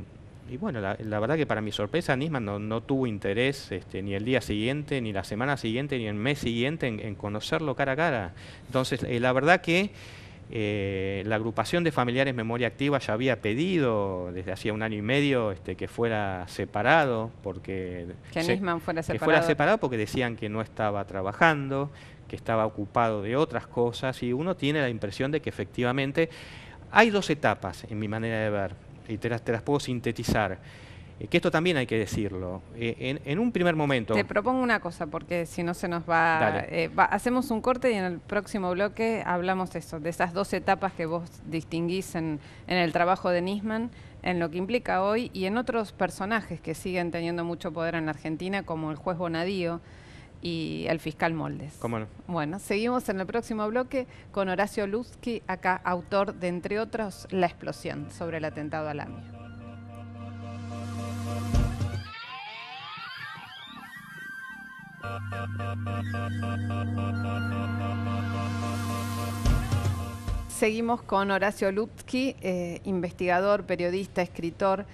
bueno, la, verdad que para mi sorpresa Nisman no, no tuvo interés este, ni el día siguiente, ni la semana siguiente, ni el mes siguiente en, conocerlo cara a cara. Entonces, eh, la verdad que eh, la agrupación de familiares Memoria Activa ya había pedido desde hacía un año y medio este, que fuera separado, porque que Que fuera separado porque decían que no estaba trabajando, que estaba ocupado de otras cosas, y uno tiene la impresión de que efectivamente hay dos etapas en mi manera de ver, y te las, puedo sintetizar eh, que esto también hay que decirlo. Eh, en, un primer momento... Te propongo una cosa, porque si no se nos eh, va, Hacemos un corte y en el próximo bloque hablamos de eso, de esas dos etapas que vos distinguís en, en el trabajo de Nisman, en lo que implica hoy y en otros personajes que siguen teniendo mucho poder en la Argentina, como el juez Bonadío, y el fiscal Moldes. ¿Cómo no? Bueno, seguimos en el próximo bloque con Horacio Luzki, acá autor de, entre otros, La explosión sobre el atentado a Lamia. Seguimos con Horacio Lutsky, eh, investigador, periodista, escritor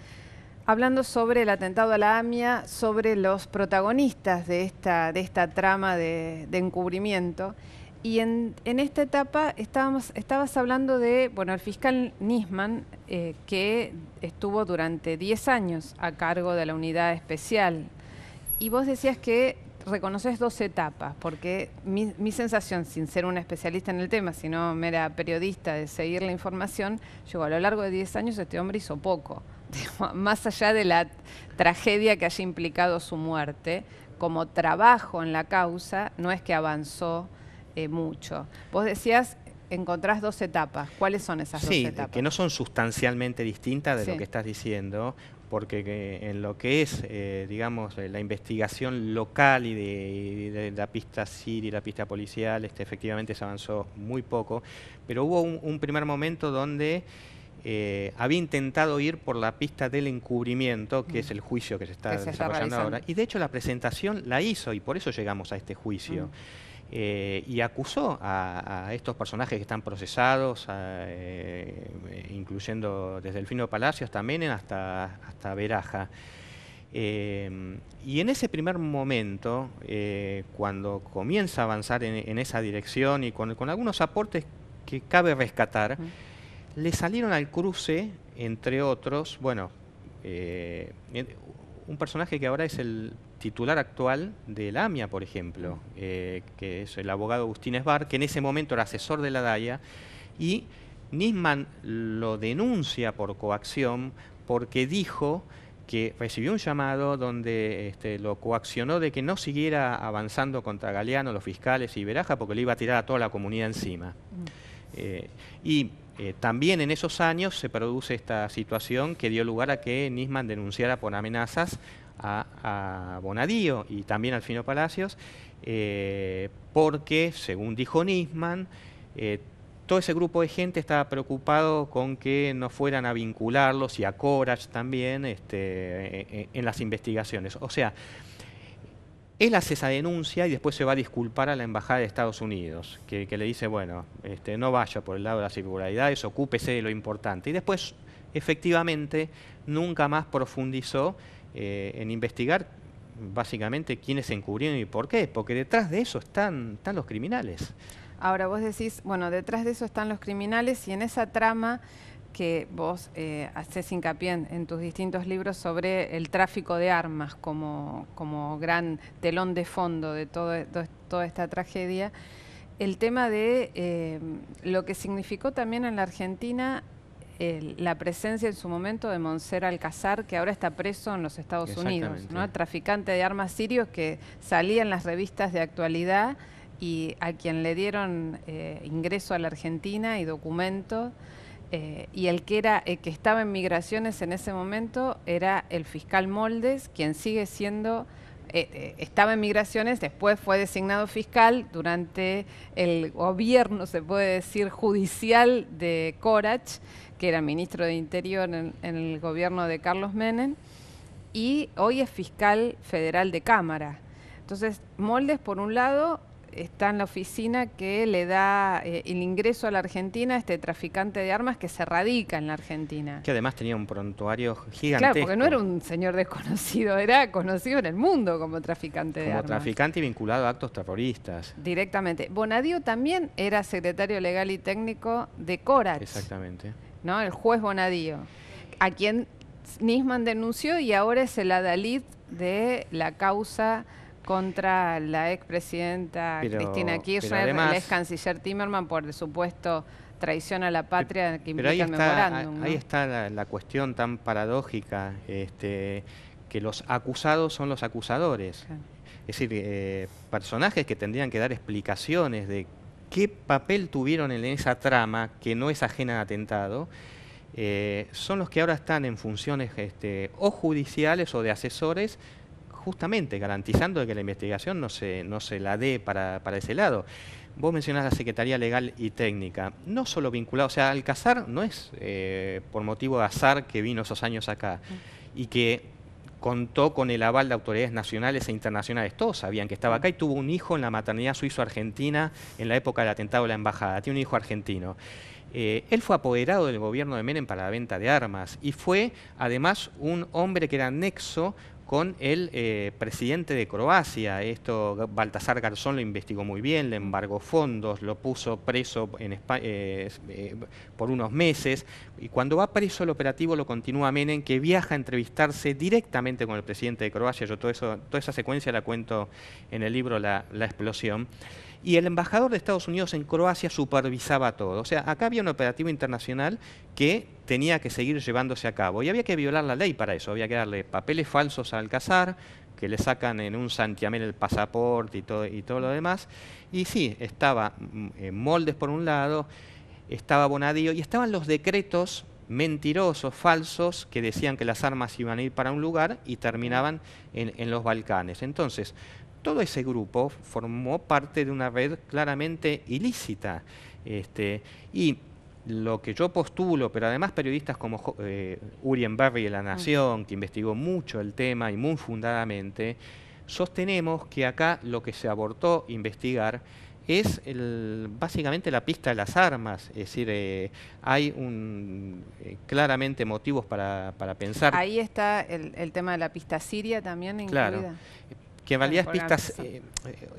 hablando sobre el atentado a la AMIA, sobre los protagonistas de esta, trama de, encubrimiento. Y en, esta etapa estabas hablando de, bueno, el fiscal Nisman, eh, que estuvo durante 10 años a cargo de la unidad especial. Y vos decías que reconoces dos etapas, porque mi, mi, sensación, sin ser una especialista en el tema, sino mera periodista de seguir la información, llegó a lo largo de 10 años este hombre hizo poco. [LAUGHS] más allá de la tragedia que haya implicado su muerte, como trabajo en la causa, no es que avanzó eh, mucho. Vos decías, encontrás dos etapas. ¿Cuáles son esas dos etapas? Que no son sustancialmente distintas de lo que estás diciendo, porque en lo que es, eh, digamos, eh, la investigación local y de, la pista CIR y la pista policial, este, efectivamente se avanzó muy poco, pero hubo un primer momento donde... Eh, había intentado ir por la pista del encubrimiento, que es mm. el juicio que se está desarrollando ahora. Y de hecho la presentación la hizo y por eso llegamos a este juicio. Mm. Eh, y acusó a, estos personajes que están procesados, eh, incluyendo desde Delfino Palacios también hasta, hasta Veraja. Eh, y en ese primer momento, cuando comienza a avanzar en, esa dirección y con, algunos aportes que cabe rescatar, mm le salieron al cruce, entre otros, bueno, eh, un personaje que ahora es el titular actual de la AMIA, por ejemplo, eh, que es el abogado Agustín Esbar, que en ese momento era asesor de la DAIA, y Nisman lo denuncia por coacción porque dijo que recibió un llamado donde este, lo coaccionó de que no siguiera avanzando contra Galeano, los fiscales y Veraja, porque le iba a tirar a toda la comunidad encima. Mm. Eh, y eh, también en esos años se produce esta situación que dio lugar a que Nisman denunciara por amenazas a, Bonadío y también al Alfino Palacios, eh, porque, según dijo Nisman, eh, todo ese grupo de gente estaba preocupado con que no fueran a vincularlos y a Corach también en, este, e, e, en las investigaciones. O sea, él hace esa denuncia y después se va a disculpar a la Embajada de Estados Unidos, que, le dice, bueno, este, no vaya por el lado de las irregularidades, ocúpese de lo importante. Y después, efectivamente, nunca más profundizó eh, en investigar básicamente quiénes encubrieron y por qué, porque detrás de eso están, están los criminales. Ahora vos decís, bueno, detrás de eso están los criminales y en esa trama que vos eh, haces hincapié en, tus distintos libros sobre el tráfico de armas como, gran telón de fondo de todo, toda esta tragedia, el tema de eh, lo que significó también en la Argentina la presencia en su momento de Monser Alcazar, que ahora está preso en los Estados Unidos, traficante de armas sirios que salía en las revistas de actualidad y a quien le dieron eh, ingreso a la Argentina y documentos, eh, y el que, era, eh, que estaba en migraciones en ese momento era el fiscal Moldes, quien sigue siendo, eh, estaba en migraciones, después fue designado fiscal durante el gobierno, se puede decir, judicial de Corach, que era ministro de Interior en, en el gobierno de Carlos Menem, y hoy es fiscal federal de Cámara. Entonces, Moldes, por un lado, está en la oficina que le da eh, el ingreso a la Argentina a este traficante de armas que se radica en la Argentina. Que además tenía un prontuario gigantesco. Claro, porque no era un señor desconocido, era conocido en el mundo como traficante de armas. Como traficante y vinculado a actos terroristas. Directamente. Bonadío también era secretario legal y técnico de Corach. Exactamente. ¿No? El juez Bonadío, a quien Nisman denunció y ahora es el adalid de la causa contra la expresidenta Cristina Kirchner, y el ex canciller Timerman, por supuesto traición a la patria que implica ahí el memorándum. Ahí está la, cuestión tan paradójica, este, que los acusados son los acusadores. Es decir, eh, personajes que tendrían que dar explicaciones de qué papel tuvieron en esa trama que no es ajena al atentado, eh, son los que ahora están en funciones este, o judiciales o de asesores justamente garantizando que la investigación no se, no se la dé para, ese lado. Vos mencionás la Secretaría Legal y Técnica, no solo vinculado o sea, Alcazar no es eh, por motivo de azar que vino esos años acá mm. y que contó con el aval de autoridades nacionales e internacionales. Todos sabían que estaba mm. acá y tuvo un hijo en la maternidad suizo-argentina en la época del atentado a la embajada. Tiene un hijo argentino. Eh, él fue apoderado del gobierno de Menem para la venta de armas y fue además un hombre que era nexo con el eh, presidente de Croacia. Esto Baltasar Garzón lo investigó muy bien, le embargó fondos, lo puso preso en eh, eh, por unos meses. Y cuando va preso el operativo lo continúa Menem, que viaja a entrevistarse directamente con el presidente de Croacia. Yo todo eso, toda esa secuencia la cuento en el libro la explosión y el embajador de Estados Unidos en Croacia supervisaba todo. O sea, acá había un operativo internacional que tenía que seguir llevándose a cabo y había que violar la ley para eso, había que darle papeles falsos al Alcazar, que le sacan en un santiamén el pasaporte y todo, y todo lo demás. Y sí, estaba mm, eh, Moldes por un lado, estaba Bonadío y estaban los decretos mentirosos, falsos, que decían que las armas iban a ir para un lugar y terminaban en, en los Balcanes. Entonces, todo ese grupo formó parte de una red claramente ilícita. Este, y lo que yo postulo, pero además periodistas como eh, Urien Barry de La Nación, que investigó mucho el tema y muy fundadamente, sostenemos que acá lo que se abortó investigar es el, básicamente la pista de las armas, es decir, eh, hay un, eh, claramente motivos para, pensar. Ahí está el, el, tema de la pista siria también incluida. Claro que en realidad pistas, eh,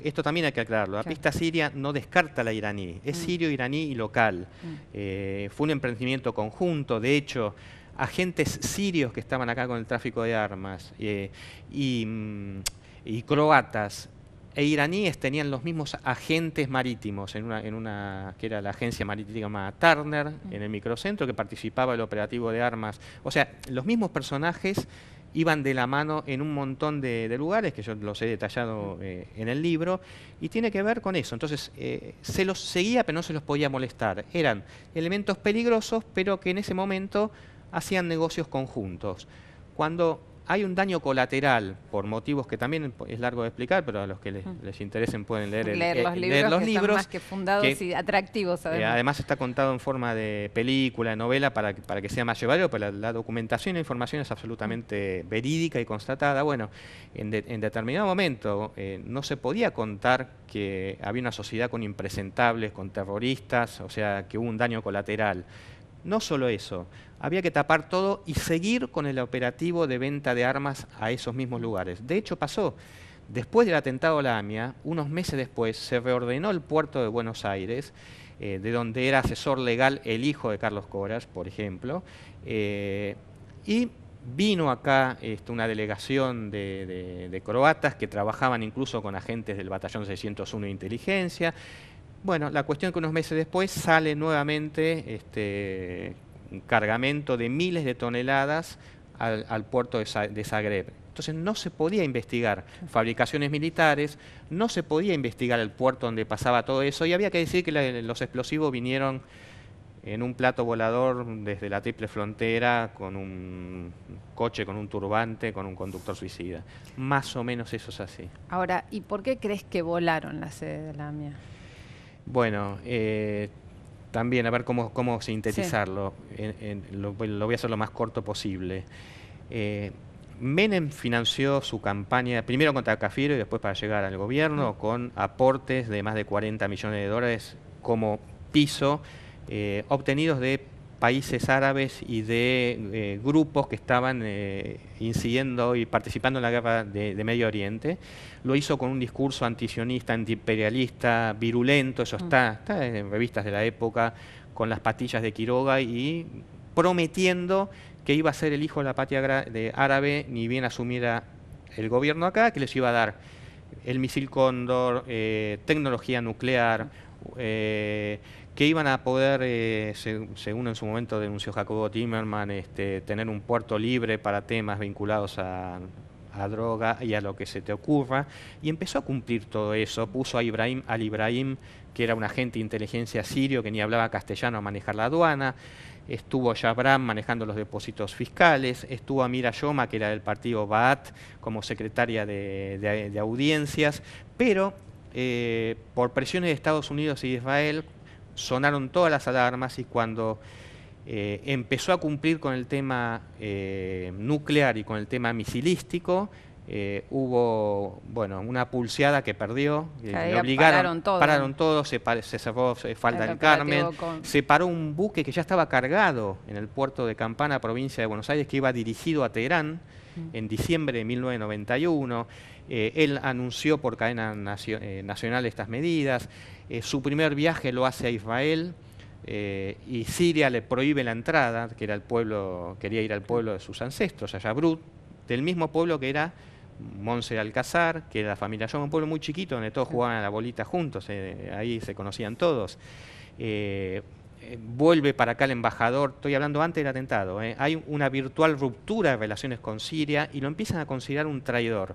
esto también hay que aclararlo, ¿ah? la pista siria no descarta la iraní, es mm. sirio, iraní y local. Mm. Eh, fue un emprendimiento conjunto, de hecho, agentes sirios que estaban acá con el tráfico de armas eh, mm, y, croatas e iraníes tenían los mismos agentes marítimos en una, en una que era la agencia marítima Turner, en el microcentro, que participaba el operativo de armas. O sea, los mismos personajes iban de la mano en un montón de, lugares, que yo los he detallado eh, en el libro, y tiene que ver con eso. Entonces, eh, se los seguía, pero no se los podía molestar. Eran elementos peligrosos, pero que en ese momento hacían negocios conjuntos. Cuando hay un daño colateral, por motivos que también es largo de explicar, pero a los que les, mm. interesen pueden leer, eh, los libros, leer los que libros, más que fundados y atractivos. Eh, además está contado en forma de película, novela, para que, para que sea más llevadero, pero la, documentación y e la información es absolutamente verídica y constatada. Bueno, en, determinado momento eh, no se podía contar que había una sociedad con impresentables, con terroristas, o sea, que hubo un daño colateral. No solo eso, había que tapar todo y seguir con el operativo de venta de armas a esos mismos lugares. De hecho, pasó. Después del atentado a la AMIA, unos meses después, se reordenó el puerto de Buenos Aires, eh, de donde era asesor legal el hijo de Carlos Coras, por ejemplo, eh, y vino acá este, una delegación de, de croatas que trabajaban incluso con agentes del Batallón 601 de Inteligencia, bueno, la cuestión que unos meses después sale nuevamente este, un cargamento de miles de toneladas al, puerto de, Zagreb. Entonces no se podía investigar fabricaciones militares, no se podía investigar el puerto donde pasaba todo eso y había que decir que los explosivos vinieron en un plato volador desde la triple frontera con un coche, con un turbante, con un conductor suicida. Más o menos eso es así. Ahora, ¿y por qué crees que volaron la sede de la AMIA? Bueno, eh, también a ver cómo, cómo sintetizarlo. En, lo, voy a hacer lo más corto posible. Eh, Menem financió su campaña primero contra Cafiro y después para llegar al gobierno mm. con aportes de más de 40 millones de dólares como piso eh, obtenidos de países árabes y de eh, grupos que estaban eh, incidiendo y participando en la guerra de, Medio Oriente. Lo hizo con un discurso antisionista, antiimperialista, virulento, eso mm. está, está en revistas de la época, con las patillas de Quiroga y prometiendo que iba a ser el hijo de la patria de árabe, ni bien asumiera el gobierno acá, que les iba a dar el misil cóndor, eh, tecnología nuclear, mm que iban a poder, eh, según en su momento denunció Jacobo Timerman, este, tener un puerto libre para temas vinculados a, droga y a lo que se te ocurra, y empezó a cumplir todo eso, puso a Ibrahim al Ibrahim, que era un agente de inteligencia sirio que ni hablaba castellano a manejar la aduana, estuvo Yabram manejando los depósitos fiscales, estuvo Mira Yoma, que era del partido Baat, como secretaria de, audiencias, pero eh, por presiones de Estados Unidos y Israel, sonaron todas las alarmas y cuando eh, empezó a cumplir con el tema eh, nuclear y con el tema misilístico, eh, hubo bueno una pulseada que perdió, obligaron, pararon todos se, cerró se Carmen, se paró un buque que ya estaba cargado en el puerto de Campana, provincia de Buenos Aires, que iba dirigido a Teherán, en diciembre de 1991. Eh, él anunció por cadena eh, nacional estas medidas. Eh, su primer viaje lo hace a Israel. y Siria le prohíbe la entrada, que era el pueblo, quería ir al pueblo de sus ancestros, a Yabrut, del mismo pueblo que era Monse Alcazar, que era la familia Yo, un pueblo muy chiquito donde todos jugaban a la bolita juntos, ahí se conocían todos. Eh, vuelve para acá el embajador, estoy hablando antes del atentado, eh, hay una virtual ruptura de relaciones con Siria y lo empiezan a considerar un traidor.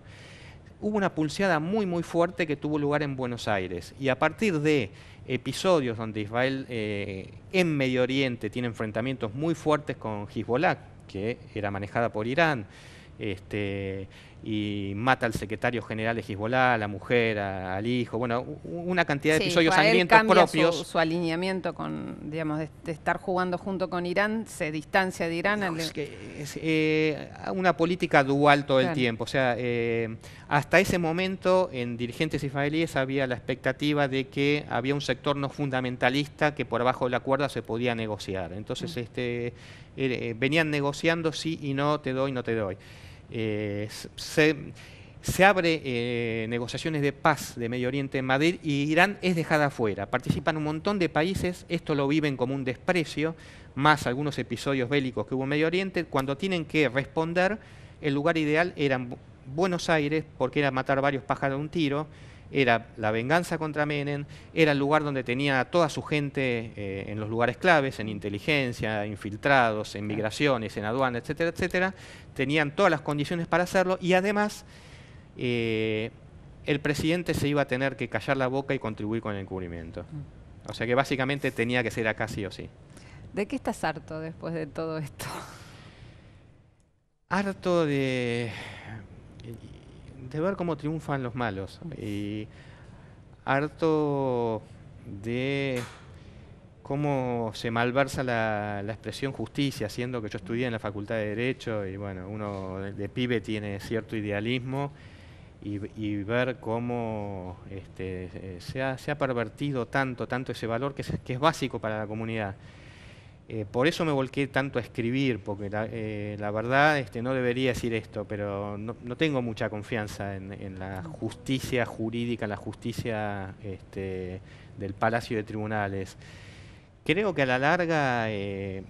Hubo una pulseada muy muy fuerte que tuvo lugar en Buenos Aires y a partir de episodios donde Israel eh, en Medio Oriente tiene enfrentamientos muy fuertes con Hezbollah, que era manejada por Irán, este, y mata al secretario general de Hezbollah, a la mujer, al hijo, bueno, una cantidad de episodios sangrientos propios. Su, su alineamiento con, digamos, de, estar jugando junto con Irán, se distancia de Irán. es que, es, eh, una política dual todo el tiempo. O sea, eh, hasta ese momento en dirigentes israelíes había la expectativa de que había un sector no fundamentalista que por abajo de la cuerda se podía negociar. Entonces, mm. este, eh, venían negociando sí y no, te doy, no te doy. Eh, se, se, abre eh, negociaciones de paz de Medio Oriente en Madrid y Irán es dejada afuera. Participan un montón de países, esto lo viven como un desprecio, más algunos episodios bélicos que hubo en Medio Oriente. Cuando tienen que responder, el lugar ideal era Buenos Aires, porque era matar varios pájaros de un tiro era la venganza contra Menem, era el lugar donde tenía a toda su gente eh, en los lugares claves, en inteligencia, infiltrados, en migraciones, en aduanas, etcétera, etcétera. Tenían todas las condiciones para hacerlo y además eh, el presidente se iba a tener que callar la boca y contribuir con el encubrimiento. Mm. O sea que básicamente tenía que ser acá sí o sí. ¿De qué estás harto después de todo esto? Harto de de ver cómo triunfan los malos. Y harto de cómo se malversa la, expresión justicia, siendo que yo estudié en la Facultad de Derecho y bueno, uno de, pibe tiene cierto idealismo y, y ver cómo este, eh, se, ha, se, ha, pervertido tanto, tanto ese valor que que es básico para la comunidad. Eh, por eso me volqué tanto a escribir, porque la, eh, verdad este, no debería decir esto, pero no, tengo mucha confianza en, la justicia jurídica, en la justicia este, del Palacio de Tribunales. Creo que a la larga eh,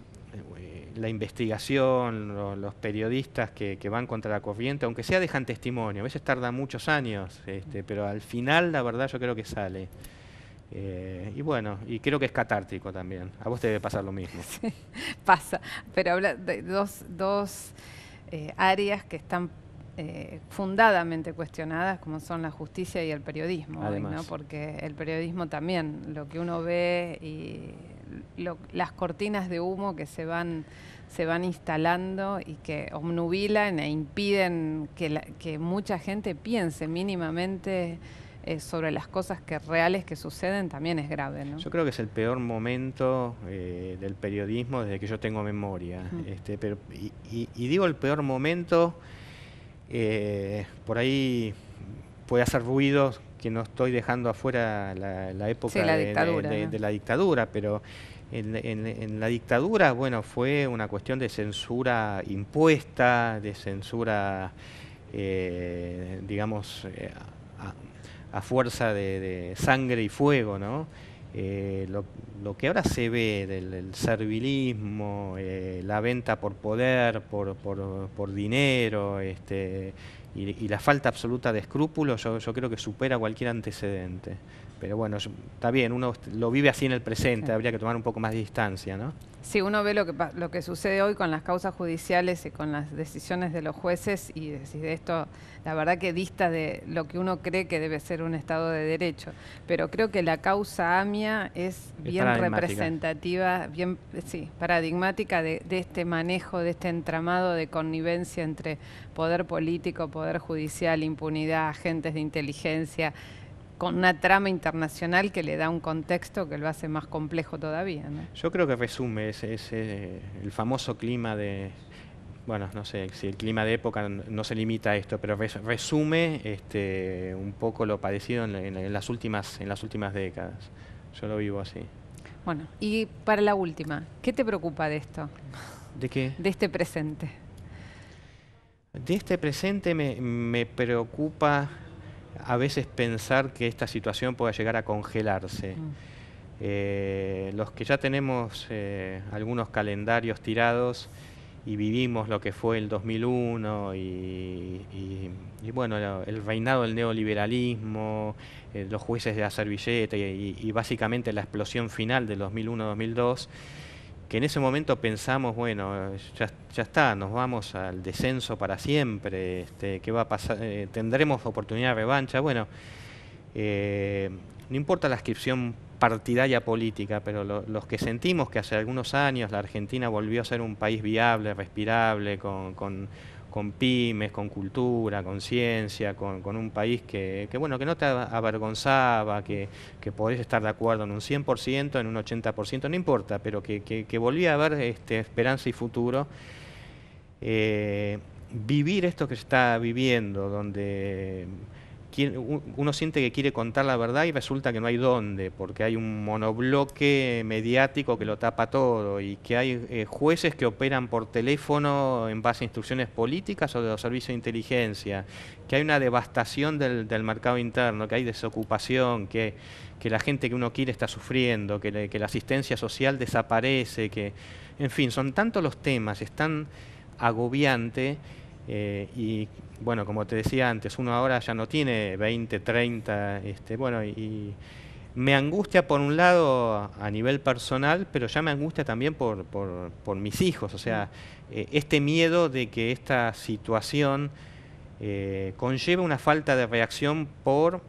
la investigación, los periodistas que, van contra la corriente, aunque sea dejan testimonio, a veces tardan muchos años, este, pero al final la verdad yo creo que sale. Eh, y bueno, y creo que es catártico también. A vos te debe pasar lo mismo. [LAUGHS] Sí, pasa, pero habla de dos, dos eh, áreas que están eh, fundadamente cuestionadas, como son la justicia y el periodismo, porque el periodismo también, lo que uno ve y las cortinas de humo que se van se van instalando y que omnubilan e impiden que, que mucha gente piense mínimamente sobre las cosas que reales que suceden también es grave. Yo creo que es el peor momento eh, del periodismo desde que yo tengo memoria. este, pero, y, digo el peor momento, eh, por ahí puede hacer ruido que no estoy dejando afuera la, época de, la dictadura, pero en, la dictadura, bueno, fue una cuestión de censura impuesta, de censura, eh, digamos, a fuerza de, sangre y fuego, ¿no? Eh, lo, que ahora se ve del, servilismo, eh, la venta por poder, por, dinero, este, y, la falta absoluta de escrúpulos, yo creo que supera cualquier antecedente. Pero bueno, está bien, uno lo vive así en el presente, habría que tomar un poco más de distancia, ¿no? Sí, uno ve lo que, lo que sucede hoy con las causas judiciales y con las decisiones de los jueces y de esto, la verdad que dista de lo que uno cree que debe ser un Estado de Derecho. Pero creo que la causa AMIA es bien representativa, bien, sí, paradigmática de este manejo, de este entramado de connivencia entre poder político, poder judicial, impunidad, agentes de inteligencia, una trama internacional que le da un contexto que lo hace más complejo todavía. Yo creo que resume ese, el famoso clima de, bueno, no sé si el clima de época no se limita a esto, pero resume este, un poco lo padecido en, las últimas, en las últimas décadas. Yo lo vivo así. Bueno, y para la última, ¿qué te preocupa de esto? ¿De qué? De este presente. De este presente me, me preocupa a veces pensar que esta situación pueda llegar a congelarse. Mm. Eh, los que ya tenemos eh, algunos calendarios tirados y vivimos lo que fue el 2001 y, y bueno, el reinado del neoliberalismo, eh, los jueces de la servilleta y básicamente la explosión final del 2001-2002, que en ese momento pensamos, bueno, ya, ya está, nos vamos al descenso para siempre, este, ¿qué va a pasar? Eh, ¿Tendremos oportunidad de revancha? Bueno, eh, no importa la inscripción partidaria política, pero los que sentimos que hace algunos años la Argentina volvió a ser un país viable, respirable, con con pymes, con cultura, con ciencia, con, un país que, que, bueno, que no te avergonzaba, que, que podés estar de acuerdo en un 100%, en un 80%, no importa, pero que, volvía a ver este, esperanza y futuro. Eh, vivir esto que se está viviendo, donde uno siente que quiere contar la verdad y resulta que no hay dónde, porque hay un monobloque mediático que lo tapa todo y que hay eh, jueces que operan por teléfono en base a instrucciones políticas o de los servicios de inteligencia, que hay una devastación del, del mercado interno, que hay desocupación, que, que, la gente que uno quiere está sufriendo, que, que la asistencia social desaparece, que, en fin, son tantos los temas, es tan agobiante eh, y bueno, como te decía antes, uno ahora ya no tiene 20, 30, este, bueno, y, me angustia por un lado a nivel personal, pero ya me angustia también por, por, mis hijos, o sea, eh, este miedo de que esta situación eh, conlleve una falta de reacción por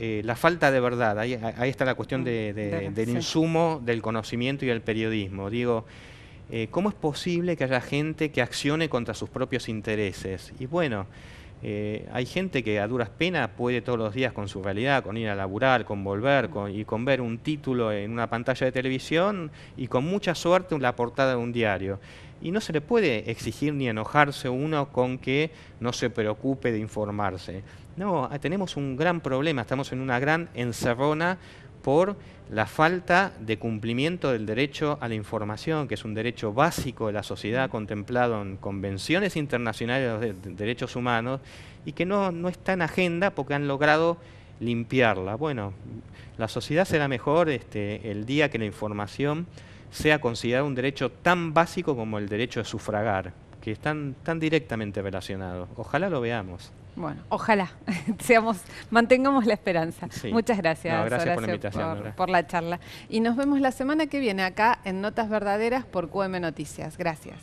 eh, la falta de verdad. Ahí, ahí está la cuestión mm, de, del insumo, del conocimiento y el periodismo. Digo, eh, ¿cómo es posible que haya gente que accione contra sus propios intereses? Y bueno, eh, hay gente que a duras penas puede todos los días con su realidad, con ir a laburar, con volver y con ver un título en una pantalla de televisión y con mucha suerte la portada de un diario. Y no se le puede exigir ni enojarse uno con que no se preocupe de informarse. No, ah, tenemos un gran problema, estamos en una gran encerrona por la falta de cumplimiento del derecho a la información, que es un derecho básico de la sociedad contemplado en convenciones internacionales de derechos humanos y que no, está en agenda porque han logrado limpiarla. Bueno, la sociedad será mejor este, el día que la información sea considerada un derecho tan básico como el derecho a sufragar, que están tan directamente relacionados. Ojalá lo veamos. Bueno, ojalá [LAUGHS] seamos, mantengamos la esperanza. Muchas gracias, gracias por, la invitación, por, la charla. Y nos vemos la semana que viene acá en Notas Verdaderas por QM Noticias. Gracias.